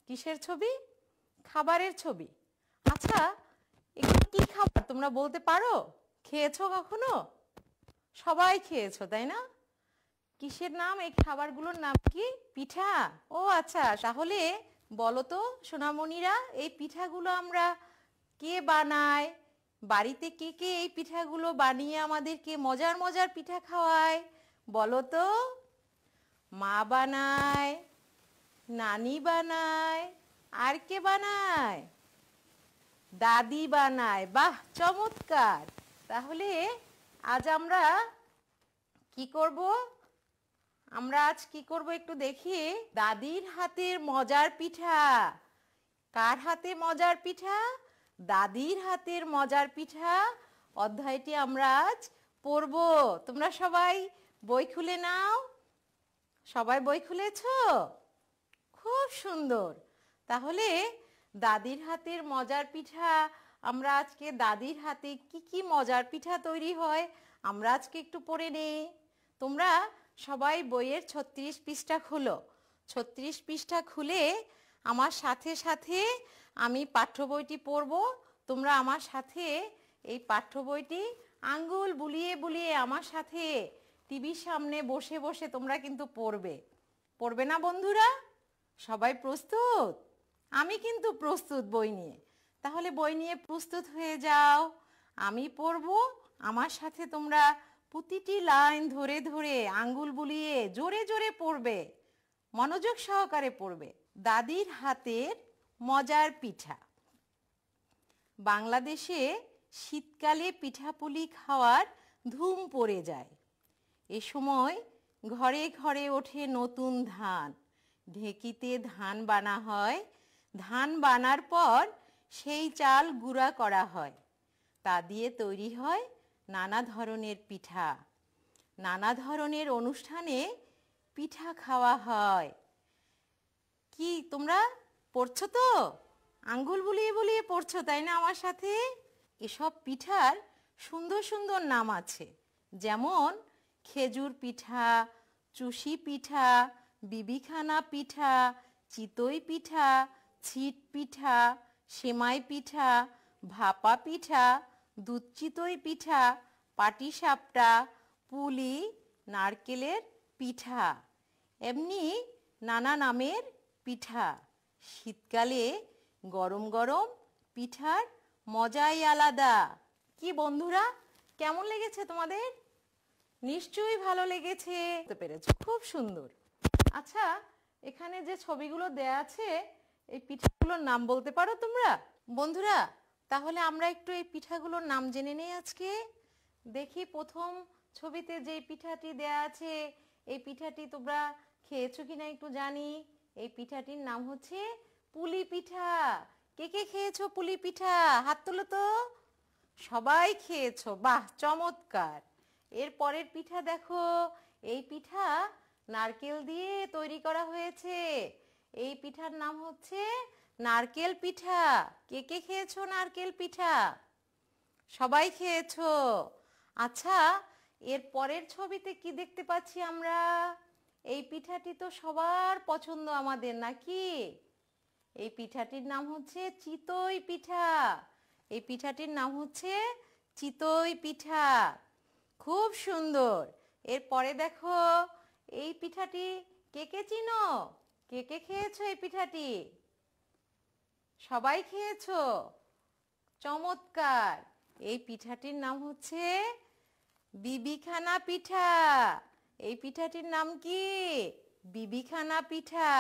কিসের ছবি খাবারের ছবি আচ্ছা এগুলো কি খাবার তোমরা বলতে পারো খেয়েছো কখনো সবাই খেয়েছো তাই না কিসের নাম এই খাবারগুলোর নাম কি পিঠা ও আচ্ছা তাহলে বলো তো সোনামণিরা এই পিঠাগুলো আমরা কে বানায় বাড়িতে কে কে এই পিঠাগুলো বানিয়ে আমাদেরকে মজার মজার পিঠা খাওয়ায় বলো তো মা বানায় নানি বানায় আর কে বানায় দাদি বানায় বাহ চমৎকার তাহলে আজ আমরা কি করব আমরা আজ কি করব একটু দেখি দাদির হাতের মজার পিঠা কার হাতে মজার পিঠা দাদির হাতের মজার পিঠা অধ্যায়টি আমরা আজ পড়ব তোমরা সবাই বই খুলে নাও সবাই বই খুলেছ খুব সুন্দর তাহলে দাদির হাতের মজার পিঠা আমরা আজকে দাদির হাতে কি কি মজার পিঠা তৈরি হয় আমরা আজকে একটু পড়ে নেই তোমরা সবাই বইয়ের ছত্রিশ পৃষ্ঠা খুলো ছত্রিশ পৃষ্ঠা খুলে আমার সাথে সাথে আমি পাঠ্য বইটি পড়ব তোমরা আমার সাথে এই পাঠ্য বইটি আঙ্গুল বুলিয়ে বুলিয়ে আমার সাথে টিভির সামনে বসে বসে তোমরা কিন্তু পড়বে পড়বে না বন্ধুরা সবাই প্রস্তুত আমি কিন্তু প্রস্তুত বই নিয়ে তাহলে বই নিয়ে প্রস্তুত হয়ে যাও আমি পড়ব আমার সাথে তোমরা প্রতিটি লাইন ধরে ধরে আঙ্গুল বুলিয়ে জোরে জোরে পড়বে মনোযোগ সহকারে পড়বে দাদির হাতের মজার পিঠা বাংলাদেশে শীতকালে পিঠাপুলি খাওয়ার ধুম পড়ে যায় এ সময় ঘরে ঘরে ওঠে নতুন ধান ঢেকিতে ধান বানা হয় ধান বানার পর সেই চাল গুঁড়া করা হয় তা দিয়ে তৈরি হয় নানা ধরনের পিঠা নানা ধরনের অনুষ্ঠানে পিঠা খাওয়া হয় কি তোমরা পড়ছো তো আঙ্গুল বুলিয়ে বুলিয়ে পড়ছো তাই না আমার সাথে এসব পিঠার সুন্দর সুন্দর নাম আছে যেমন খেজুর পিঠা চুষি পিঠা বিবিখানা পিঠা চিতই পিঠা ছিট পিঠা সেমাই পিঠা ভাপা পিঠা দুধচিতই পিঠা পিঠা পাটিসাপটা পুলি নারকেলের পিঠা এমনি নানা নামের পিঠা শীতকালে গরম গরম পিঠার মজাই আলাদা কি বন্ধুরা কেমন লেগেছে তোমাদের নিশ্চয়ই ভালো লেগেছে পেরেছ খুব সুন্দর আচ্ছা এখানে যে ছবিগুলো দেয়া আছে এই পিঠাগুলোর নাম বলতে পারো তোমরা বন্ধুরা তাহলে আমরা একটু এই পিঠাগুলোর নাম জেনে নেই আজকে দেখি প্রথম ছবিতে যে পিঠাটি দেয়া আছে এই পিঠাটি তোমরা খেয়েছো কিনা একটু জানি এই পিঠাটির নাম হচ্ছে পুলি পিঠা কে কে খেয়েছো পুলি পিঠা হাত তোলো তো সবাই খেয়েছো বাহ চমৎকার এর পরের পিঠা দেখো এই পিঠা নারকেল দিয়ে তৈরি করা হয়েছে এই পিঠার নাম হচ্ছে নারকেল পিঠা কে কে খেয়েছো নারকেল পিঠা সবাই খেয়েছো আচ্ছা এর পরের ছবিতে কি দেখতে পাচ্ছি আমরা এই পিঠাটি তো সবার পছন্দ আমাদের নাকি এই পিঠাটির নাম হচ্ছে চিতই পিঠা এই পিঠাটির নাম হচ্ছে চিতই পিঠা খুব সুন্দর এরপরে দেখো এই পিঠাটি কে কে চিনো কে কে খেয়েছো এই পিঠাটি সবাই খেয়েছো চমৎকার এই পিঠাটির নাম হচ্ছে বিবিখানা পিঠা এই পিঠাটির নাম কি বিবিখানা পিঠা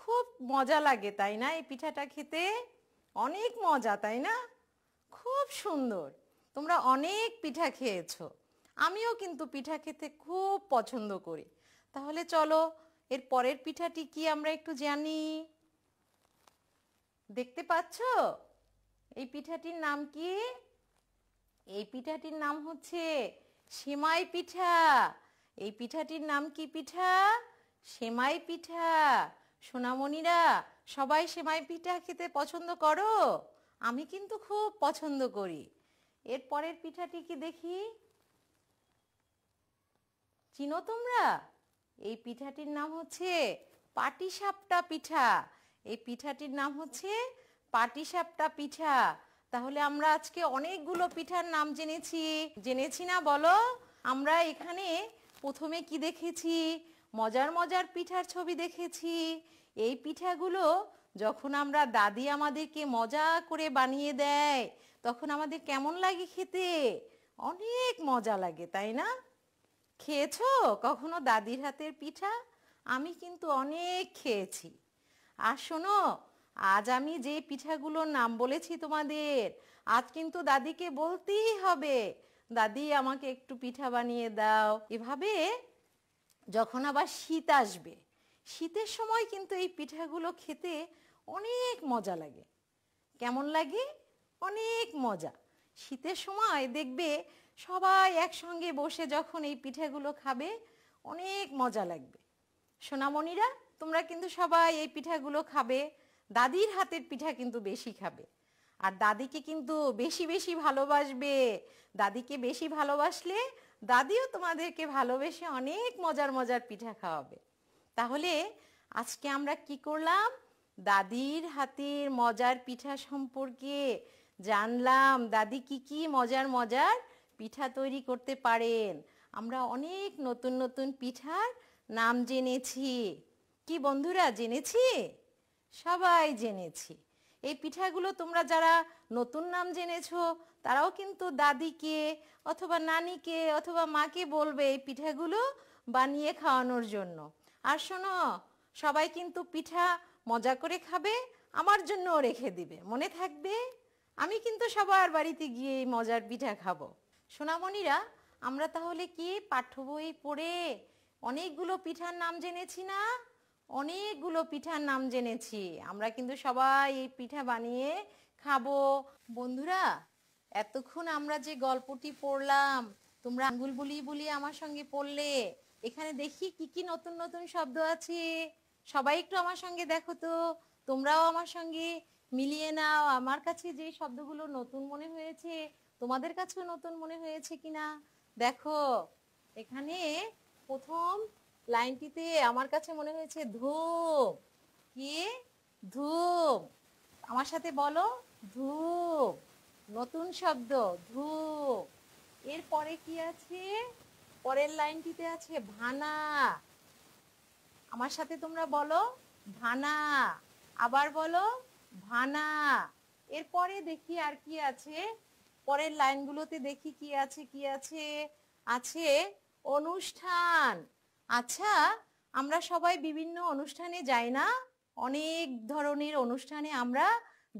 খুব মজা লাগে তাই না এই পিঠাটা খেতে অনেক মজা তাই না খুব সুন্দর তোমরা অনেক পিঠা খেয়েছো আমিও কিন্তু পিঠা খেতে খুব পছন্দ করি তাহলে চলো এর পরের পিঠাটি কি আমরা একটু জানি দেখতে পাচ্ছ এই পিঠাটির নাম কি এই পিঠাটির নাম হচ্ছে সেমাই পিঠা এই পিঠাটির নাম কি পিঠা সেমাই পিঠা সোনামণিরা সবাই সেমাই পিঠা খেতে পছন্দ করো আমি কিন্তু খুব পছন্দ করি এর পরের পিঠাটি কি দেখি চিনো তোমরা এই পিঠাটির নাম হচ্ছে পাটিসাপটা পিঠা এই পিঠাটির নাম হচ্ছে পাটিসাপটা পিঠা তাহলে আমরা আজকে অনেকগুলো পিঠার নাম জেনেছি জেনেছি না বলো আমরা এখানে প্রথমে কি দেখেছি মজার মজার পিঠার ছবি দেখেছি এই পিঠাগুলো যখন আমরা দাদি আমাদেরকে মজা করে বানিয়ে দেয় তখন আমাদের কেমন লাগে খেতে অনেক মজা লাগে তাই না খেয়েছো কখনো দাদির হাতের পিঠা আমি কিন্তু অনেক খেয়েছি আর শোনো আজ আমি যে পিঠাগুলোর নাম বলেছি তোমাদের আজ কিন্তু দাদিকে বলতেই হবে দাদি আমাকে একটু পিঠা বানিয়ে দাও এভাবে যখন আবার শীত আসবে শীতের সময় কিন্তু এই পিঠাগুলো খেতে অনেক মজা লাগে কেমন লাগে অনেক মজা শীতের সময় দেখবে সবাই একসঙ্গে বসে যখন এই পিঠেগুলো খাবে অনেক মজা লাগবে সোনামণিরা তোমরা কিন্তু সবাই এই পিঠাগুলো খাবে দাদির হাতের পিঠা কিন্তু বেশি খাবে আর দাদিকে কিন্তু বেশি বেশি ভালোবাসবে দাদিকে বেশি ভালোবাসলে দাদিও তোমাদেরকে ভালোবেসে অনেক মজার মজার পিঠা খাওয়াবে তাহলে আজকে আমরা কি করলাম দাদির হাতের মজার পিঠা সম্পর্কে জানলাম দাদি কি কি মজার মজার পিঠা তৈরি করতে পারেন আমরা অনেক নতুন নতুন পিঠার নাম জেনেছি কি বন্ধুরা জেনেছি সবাই জেনেছি এই পিঠাগুলো তোমরা যারা নতুন নাম জেনেছো তারাও কিন্তু দাদিকে অথবা নানিকে অথবা মাকে বলবে এই পিঠাগুলো বানিয়ে খাওয়ানোর জন্য আর শোনো সবাই কিন্তু পিঠা মজা করে খাবে আমার জন্যও রেখে দিবে মনে থাকবে আমি কিন্তু সবার বাড়িতে গিয়ে এই মজার পিঠা খাবো সোনামণিরা আমরা তাহলে কি পাঠ্য বই পড়ে অনেকগুলো পিঠার নাম জেনেছি না অনেকগুলো পিঠার নাম জেনেছি আমরা কিন্তু সবাই এই পিঠা বানিয়ে খাবো বন্ধুরা এতক্ষণ আমরা যে গল্পটি পড়লাম তোমরা আঙ্গুল বুলিয়ে বুলিয়ে আমার সঙ্গে পড়লে এখানে দেখি কি কি নতুন নতুন শব্দ আছে সবাই একটু আমার সঙ্গে দেখো তো তোমরাও আমার সঙ্গে মিলিয়ে নাও আমার কাছে যে শব্দগুলো নতুন মনে হয়েছে তোমাদের কাছে নতুন মনে হয়েছে কিনা দেখো এখানে প্রথম লাইনটিতে আমার কাছে মনে হয়েছে ধূপ কি ধূপ আমার সাথে বলো ধূপ নতুন শব্দ ধূপ এরপরে কি আছে পরের লাইনটিতে আছে ভানা আমার সাথে তোমরা বলো ভানা আবার বলো ভানা এরপরে দেখি আর কি আছে পরের লাইনগুলোতে দেখি কি আছে কি আছে আছে অনুষ্ঠান আচ্ছা আমরা সবাই বিভিন্ন অনুষ্ঠানে যাই না অনেক ধরনের অনুষ্ঠানে আমরা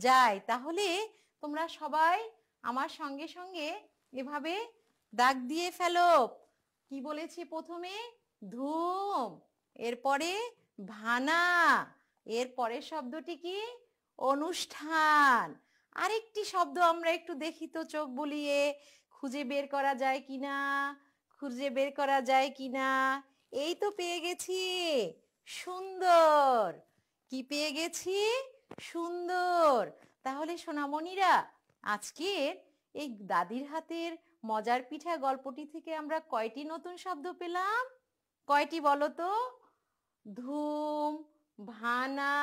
যাই তাহলে তোমরা সবাই আমার সঙ্গে সঙ্গে এভাবে দাগ দিয়ে ফেলো কি বলেছি প্রথমে ধুম এরপরে ভানা এর পরের শব্দটি কি অনুষ্ঠান আরেকটি শব্দ আমরা একটু দেখি তো চোখ বুলিয়ে খুঁজে বের করা যায় কিনা খুঁজে বের করা যায় কিনা এই তো পেয়ে গেছি সুন্দর কি পেয়ে গেছি সুন্দর তাহলে সোনামণিরা আজকের এই দাদির হাতের মজার পিঠা গল্পটি থেকে আমরা কয়টি নতুন শব্দ পেলাম কয়টি বলো তো ধুম ভানা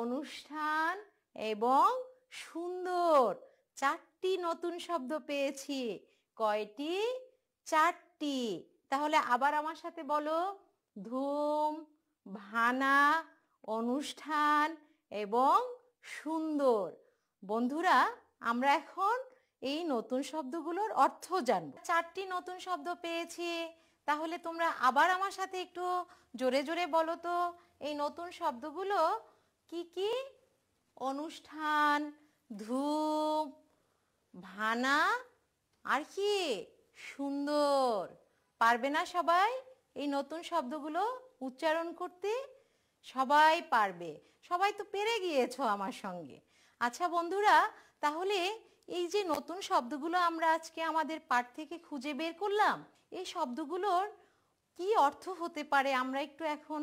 অনুষ্ঠান এবং সুন্দর চারটি নতুন শব্দ পেয়েছি কয়টি চারটি তাহলে আবার আমার সাথে বলো ধুম ভানা অনুষ্ঠান এবং সুন্দর বন্ধুরা আমরা এখন এই নতুন শব্দগুলোর অর্থ জানব চারটি নতুন শব্দ পেয়েছি তাহলে তোমরা আবার আমার সাথে একটু জোরে জোরে বলো তো এই নতুন শব্দগুলো কি কি অনুষ্ঠান ধূপ ভানা আর কি সুন্দর পারবে না সবাই এই নতুন শব্দগুলো উচ্চারণ করতে সবাই পারবে সবাই তো পেরে গিয়েছ আমার সঙ্গে আচ্ছা বন্ধুরা তাহলে এই যে নতুন শব্দগুলো আমরা আজকে আমাদের পাঠ থেকে খুঁজে বের করলাম এই শব্দগুলোর কি অর্থ হতে পারে আমরা একটু এখন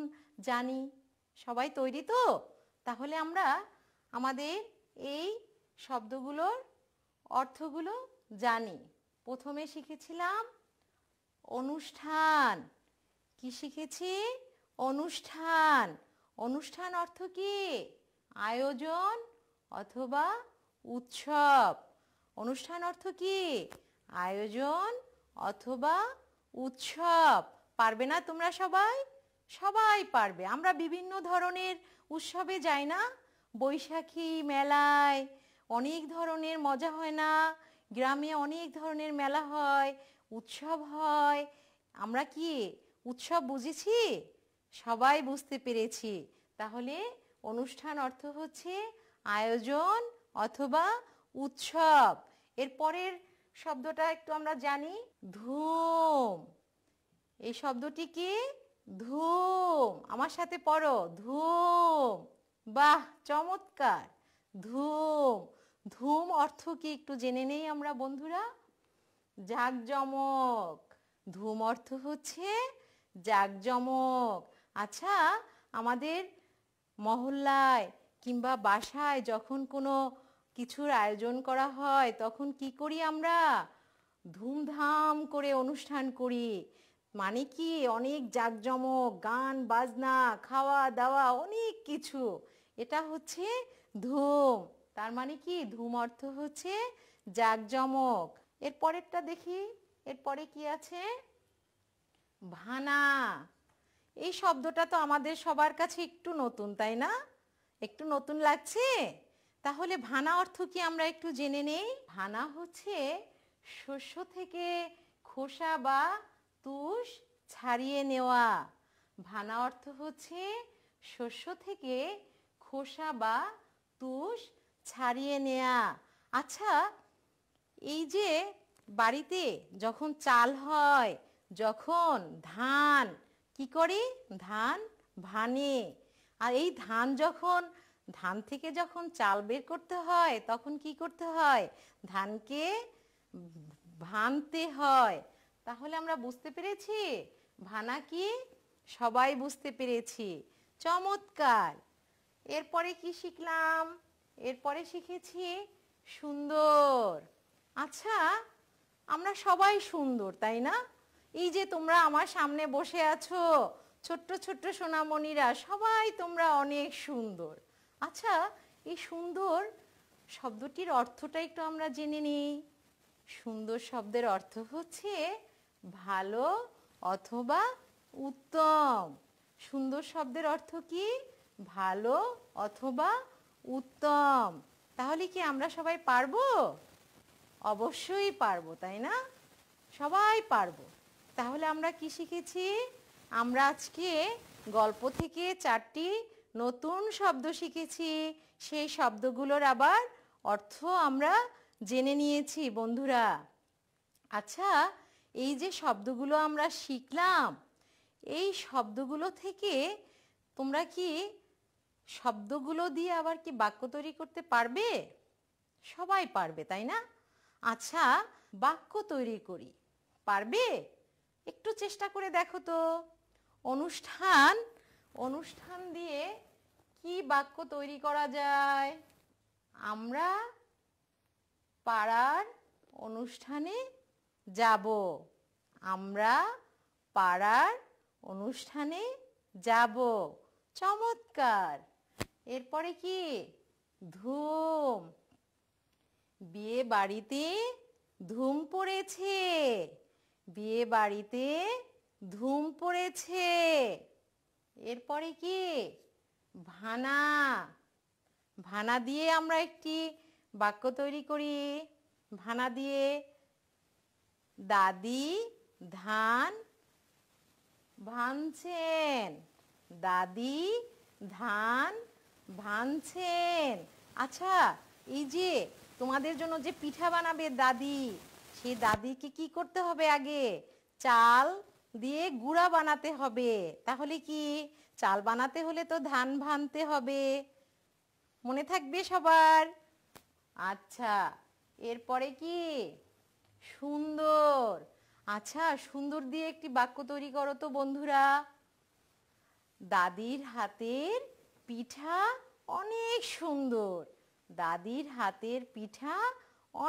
জানি সবাই তৈরি তো তাহলে আমরা আমাদের এই শব্দগুলোর অর্থগুলো জানি প্রথমে শিখেছিলাম অনুষ্ঠান কি শিখেছি অনুষ্ঠান অনুষ্ঠান অর্থ কি আয়োজন অথবা উৎসব অনুষ্ঠান অর্থ কি আয়োজন অথবা উৎসব পারবে না তোমরা সবাই সবাই পারবে আমরা বিভিন্ন ধরনের উৎসবে যাই না বৈশাখী মেলায় অনেক ধরনের মজা হয় না গ্রামে অনেক ধরনের মেলা হয় উৎসব হয় আমরা কি উৎসব বুঝেছি সবাই বুঝতে পেরেছি তাহলে অনুষ্ঠান অর্থ হচ্ছে আয়োজন অথবা উৎসব এর পরের শব্দটা একটু আমরা জানি ধূম এই শব্দটি কি ধূম আমার সাথে পড়ো ধূম বাহ চমৎকার ধুম ধুম অর্থ কি একটু জেনে নেই আমরা বন্ধুরা জাকজমক ধুম অর্থ হচ্ছে জাকজমক আচ্ছা আমাদের মহল্লায় কিংবা বাসায় যখন কোনো কিছুর আয়োজন করা হয় তখন কি করি আমরা ধুমধাম করে অনুষ্ঠান করি মানে কি অনেক জাকজমক গান বাজনা খাওয়া দাওয়া অনেক কিছু এটা হচ্ছে ধুম তার মানে কি ধুম অর্থ হচ্ছে জাকজমক এর পরেরটা দেখি এরপরে কি আছে ভানা এই শব্দটা তো আমাদের সবার কাছে একটু নতুন তাই না একটু নতুন লাগছে তাহলে ভানা অর্থ কি আমরা একটু জেনে নেই ভানা হচ্ছে শস্য থেকে খোসা বা তুষ ছাড়িয়ে নেওয়া ভানা অর্থ হচ্ছে শস্য থেকে খোসা বা তুষ ছাড়িয়ে নেয়া আচ্ছা এই যে বাড়িতে যখন চাল হয় যখন ধান কি করি ধান ভানে আর এই ধান যখন ধান থেকে যখন চাল বের করতে হয় তখন কি করতে হয় ধানকে ভানতে হয় তাহলে আমরা বুঝতে পেরেছি ভানা কি সবাই বুঝতে পেরেছি চমৎকার এরপরে কি শিখলাম এরপরে শিখেছি সুন্দর আচ্ছা আমরা সবাই সুন্দর তাই না এই যে তোমরা আমার সামনে বসে আছো ছোট্ট ছোট্ট সোনামণিরা সবাই তোমরা অনেক সুন্দর আচ্ছা এই সুন্দর শব্দটির অর্থটা একটু আমরা জেনে নিই সুন্দর শব্দের অর্থ হচ্ছে ভালো অথবা উত্তম সুন্দর শব্দের অর্থ কি ভালো অথবা উত্তম তাহলে কি আমরা সবাই পারবো অবশ্যই পারবো তাই না সবাই পারবো তাহলে আমরা কি শিখেছি আমরা আজকে গল্প থেকে চারটি নতুন শব্দ শিখেছি সেই শব্দগুলোর আবার অর্থ আমরা জেনে নিয়েছি বন্ধুরা আচ্ছা এই যে শব্দগুলো আমরা শিখলাম এই শব্দগুলো থেকে তোমরা কি শব্দগুলো দিয়ে আবার কি বাক্য তৈরি করতে পারবে সবাই পারবে তাই না আচ্ছা বাক্য তৈরি করি পারবে একটু চেষ্টা করে দেখো তো অনুষ্ঠান অনুষ্ঠান দিয়ে কি বাক্য তৈরি করা যায় আমরা পাড়ার অনুষ্ঠানে যাব আমরা পাড়ার অনুষ্ঠানে যাব চমৎকার এরপরে কি ধুম বিয়ে বাড়িতে ধুম পড়েছে বিয়ে বাড়িতে ধুম পড়েছে এরপরে কি ভানা ভানা দিয়ে আমরা একটি বাক্য তৈরি করি ভানা দিয়ে দাদি ধান ভানছেন দাদি ধান ভাঙছেন আচ্ছা এই যে তোমাদের জন্য যে পিঠা বানাবে দাদি সেই দাদিকে কি করতে হবে আগে চাল দিয়ে গুড়া বানাতে হবে তাহলে কি চাল বানাতে হলে তো ধান ভানতে হবে মনে থাকবে সবার আচ্ছা এরপরে কি সুন্দর আচ্ছা সুন্দর দিয়ে একটি বাক্য তৈরি করো তো বন্ধুরা দাদির হাতের পিঠা অনেক সুন্দর দাদির হাতের পিঠা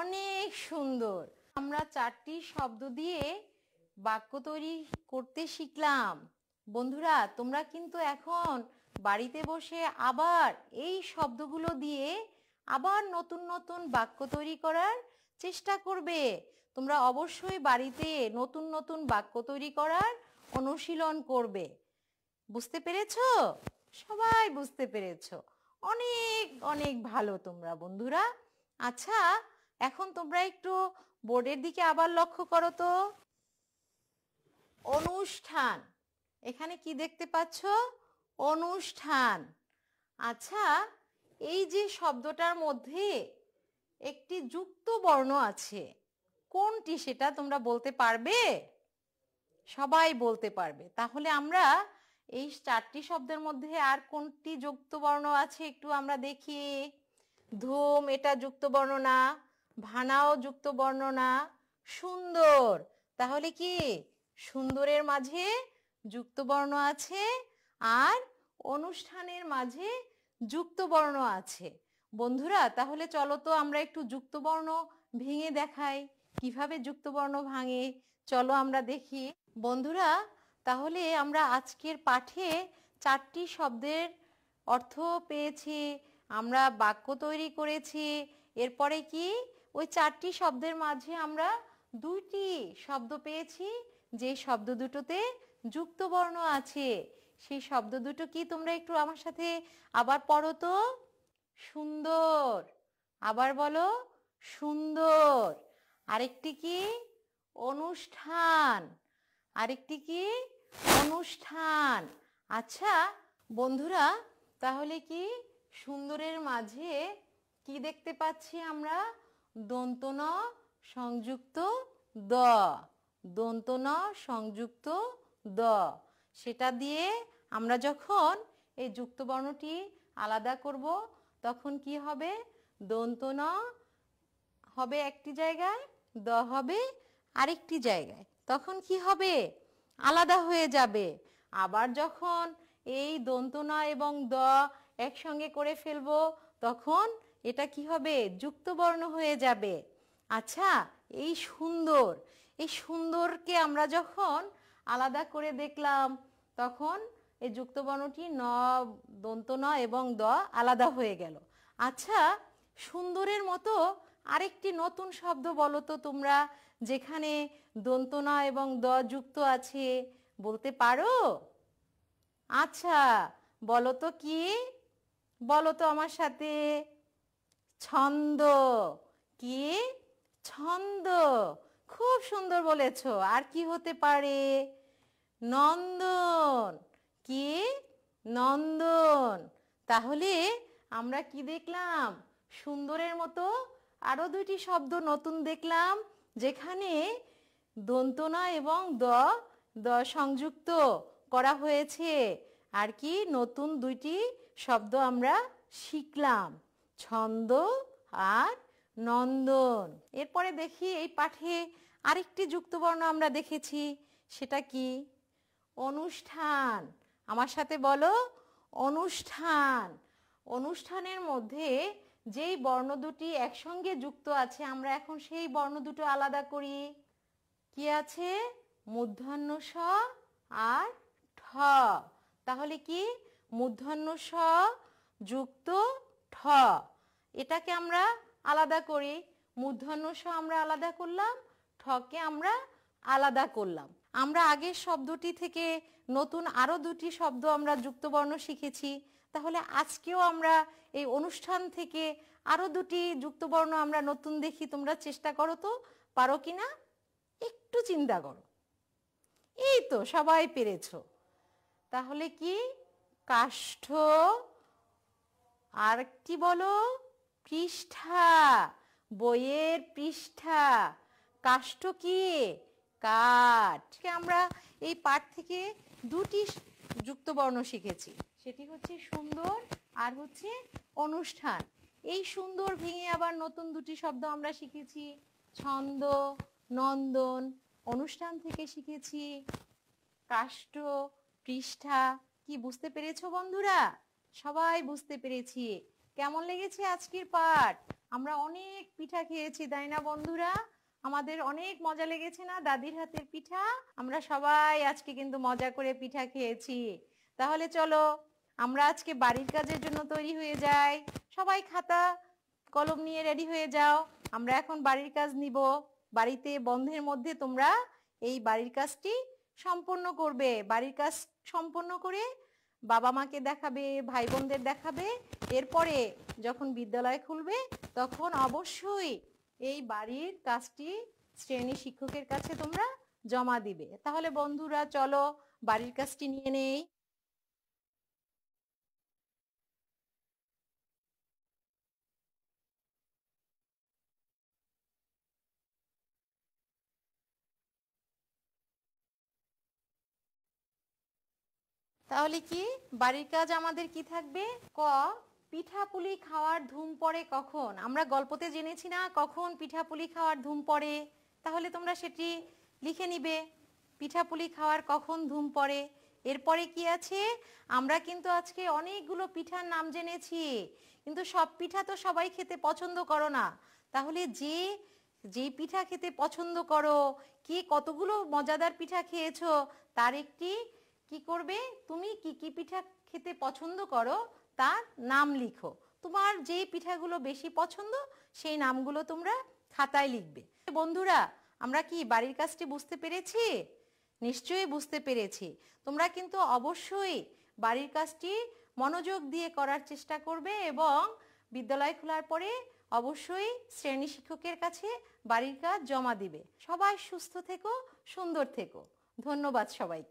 অনেক সুন্দর আমরা চারটি শব্দ দিয়ে বাক্য তৈরি করতে শিখলাম বন্ধুরা তোমরা কিন্তু এখন বাড়িতে বসে আবার এই শব্দগুলো দিয়ে আবার নতুন নতুন বাক্য তৈরি করার চেষ্টা করবে তোমরা অবশ্যই বাড়িতে নতুন নতুন বাক্য তৈরি করার অনুশীলন করবে বুঝতে পেরেছো সবাই বুঝতে পেরেছ অনেক অনেক ভালো তোমরা বন্ধুরা আচ্ছা এখন তোমরা একটু বোর্ডের দিকে আবার লক্ষ্য করো তো অনুষ্ঠান এখানে কি দেখতে পাচ্ছ অনুষ্ঠান আচ্ছা এই যে শব্দটার মধ্যে একটি যুক্ত বর্ণ আছে কোনটি সেটা তোমরা বলতে পারবে সবাই বলতে পারবে তাহলে আমরা এই চারটি শব্দের মধ্যে আর কোনটি যুক্ত বর্ণ আছে একটু আমরা দেখি ধুম এটা যুক্ত বর্ণ না ভানাও যুক্ত বর্ণ না সুন্দর তাহলে কি সুন্দরের মাঝে যুক্ত বর্ণ আছে আর অনুষ্ঠানের মাঝে যুক্ত বর্ণ আছে বন্ধুরা তাহলে চলো তো আমরা একটু যুক্ত বর্ণ ভেঙে দেখাই কিভাবে যুক্ত বর্ণ ভাঙে চলো আমরা দেখি বন্ধুরা তাহলে আমরা আজকের পাঠে চারটি শব্দের অর্থ পেয়েছি আমরা বাক্য তৈরি করেছি এরপরে কি ওই চারটি শব্দের মাঝে আমরা দুইটি শব্দ পেয়েছি যে শব্দ দুটোতে যুক্ত বর্ণ আছে সেই শব্দ দুটো কি তোমরা একটু আমার সাথে আবার পড়ো তো সুন্দর আবার বলো সুন্দর আরেকটি কি অনুষ্ঠান আরেকটি কি অনুষ্ঠান আচ্ছা বন্ধুরা তাহলে কি সুন্দরের মাঝে কি দেখতে পাচ্ছি আমরা দন্তন সংযুক্ত দ দন্তন সংযুক্ত দ সেটা দিয়ে আমরা যখন এই যুক্ত বর্ণটি আলাদা করব তখন কি হবে দন্তন হবে একটি জায়গায় দ হবে আরেকটি জায়গায় তখন কি হবে আলাদা হয়ে যাবে আবার যখন এই দন্তনা এবং দ একসঙ্গে করে ফেলবো তখন এটা কি হবে যুক্তবর্ণ হয়ে যাবে আচ্ছা এই সুন্দর এই সুন্দরকে আমরা যখন আলাদা করে দেখলাম তখন এই যুক্তবর্ণটি ন দন্ত ন এবং দ আলাদা হয়ে গেল আচ্ছা সুন্দরের মতো আরেকটি নতুন শব্দ বলো তো তোমরা যেখানে দন্তনা এবং দ যুক্ত আছে বলতে পারো আচ্ছা বলো তো কি বলো তো আমার সাথে ছন্দ কি ছন্দ খুব সুন্দর বলেছ আর কি হতে পারে নন্দন কি নন্দন তাহলে আমরা কি দেখলাম সুন্দরের মতো আরও দুইটি শব্দ নতুন দেখলাম যেখানে দন্তনা এবং দ দ সংযুক্ত করা হয়েছে আর কি নতুন দুইটি শব্দ আমরা শিখলাম ছন্দ আর নন্দন এরপরে দেখি এই পাঠে আরেকটি যুক্তবর্ণ আমরা দেখেছি সেটা কি অনুষ্ঠান আমার সাথে বলো অনুষ্ঠান অনুষ্ঠানের মধ্যে যেই বর্ণ দুটি একসঙ্গে যুক্ত আছে আমরা এখন সেই বর্ণ দুটো আলাদা করি কি আছে মূর্ধন্য স আর ঠ তাহলে কি মূর্ধন্য স যুক্ত ঠ এটাকে আমরা আলাদা করি মূর্ধন্য স আমরা আলাদা করলাম ঠকে আমরা আলাদা করলাম আমরা আগের শব্দটি থেকে নতুন আরও দুটি শব্দ আমরা যুক্তবর্ণ শিখেছি তাহলে আজকেও আমরা এই অনুষ্ঠান থেকে আরও দুটি যুক্তবর্ণ আমরা নতুন দেখি তোমরা চেষ্টা করো তো পারো কি না একটু চিন্তা করো এই তো সবাই পেরেছ তাহলে কি কাষ্ঠ আর কি বলো পৃষ্ঠা বইয়ের পৃষ্ঠা কাষ্ঠ কি কাঠ আমরা এই পাঠ থেকে দুটি যুক্তবর্ণ শিখেছি সেটি হচ্ছে সুন্দর আর হচ্ছে অনুষ্ঠান এই সুন্দর ভেঙে আবার নতুন দুটি শব্দ আমরা শিখেছি ছন্দ নন্দন অনুষ্ঠান থেকে শিখেছি কাষ্ট পৃষ্ঠা কি বুঝতে পেরেছ বন্ধুরা সবাই বুঝতে পেরেছি কেমন লেগেছে আজকের পাঠ আমরা অনেক পিঠা খেয়েছি তাই না বন্ধুরা আমাদের অনেক মজা লেগেছে না দাদির হাতের পিঠা আমরা সবাই আজকে কিন্তু মজা করে পিঠা খেয়েছি তাহলে চলো আমরা আজকে বাড়ির কাজের জন্য তৈরি হয়ে যাই সবাই খাতা কলম নিয়ে রেডি হয়ে যাও আমরা এখন বাড়ির কাজ নিব বাড়িতে বন্ধের মধ্যে তোমরা এই বাড়ির কাজটি সম্পন্ন করবে বাড়ির কাজ সম্পন্ন করে বাবা মাকে দেখাবে ভাই বোনদের দেখাবে এরপরে যখন বিদ্যালয় খুলবে তখন অবশ্যই এই বাড়ির কাজটি শ্রেণী শিক্ষকের কাছে তোমরা জমা দিবে তাহলে বন্ধুরা চলো বাড়ির কাজটি নিয়ে নেই তাহলে কি বাড়ির কাজ আমাদের কি থাকবে ক পিঠাপুলি খাওয়ার ধুম পড়ে কখন আমরা গল্পতে জেনেছি না কখন পিঠাপুলি খাওয়ার ধুম পড়ে তাহলে তোমরা সেটি লিখে নিবে পিঠাপুলি খাওয়ার কখন ধুম পড়ে এরপরে কি আছে আমরা কিন্তু আজকে অনেকগুলো পিঠার নাম জেনেছি কিন্তু সব পিঠা তো সবাই খেতে পছন্দ করো না তাহলে যে যে পিঠা খেতে পছন্দ করো কে কতগুলো মজাদার পিঠা খেয়েছো তার একটি কি করবে তুমি কি কি পিঠা খেতে পছন্দ করো তার নাম লিখো তোমার যে পিঠাগুলো বেশি পছন্দ সেই নামগুলো তোমরা খাতায় লিখবে বন্ধুরা আমরা কি বাড়ির কাজটি বুঝতে পেরেছি নিশ্চয়ই বুঝতে পেরেছি তোমরা কিন্তু অবশ্যই বাড়ির কাজটি মনোযোগ দিয়ে করার চেষ্টা করবে এবং বিদ্যালয় খোলার পরে অবশ্যই শ্রেণী শিক্ষকের কাছে বাড়ির কাজ জমা দিবে সবাই সুস্থ থেকো সুন্দর থেকো ধন্যবাদ সবাইকে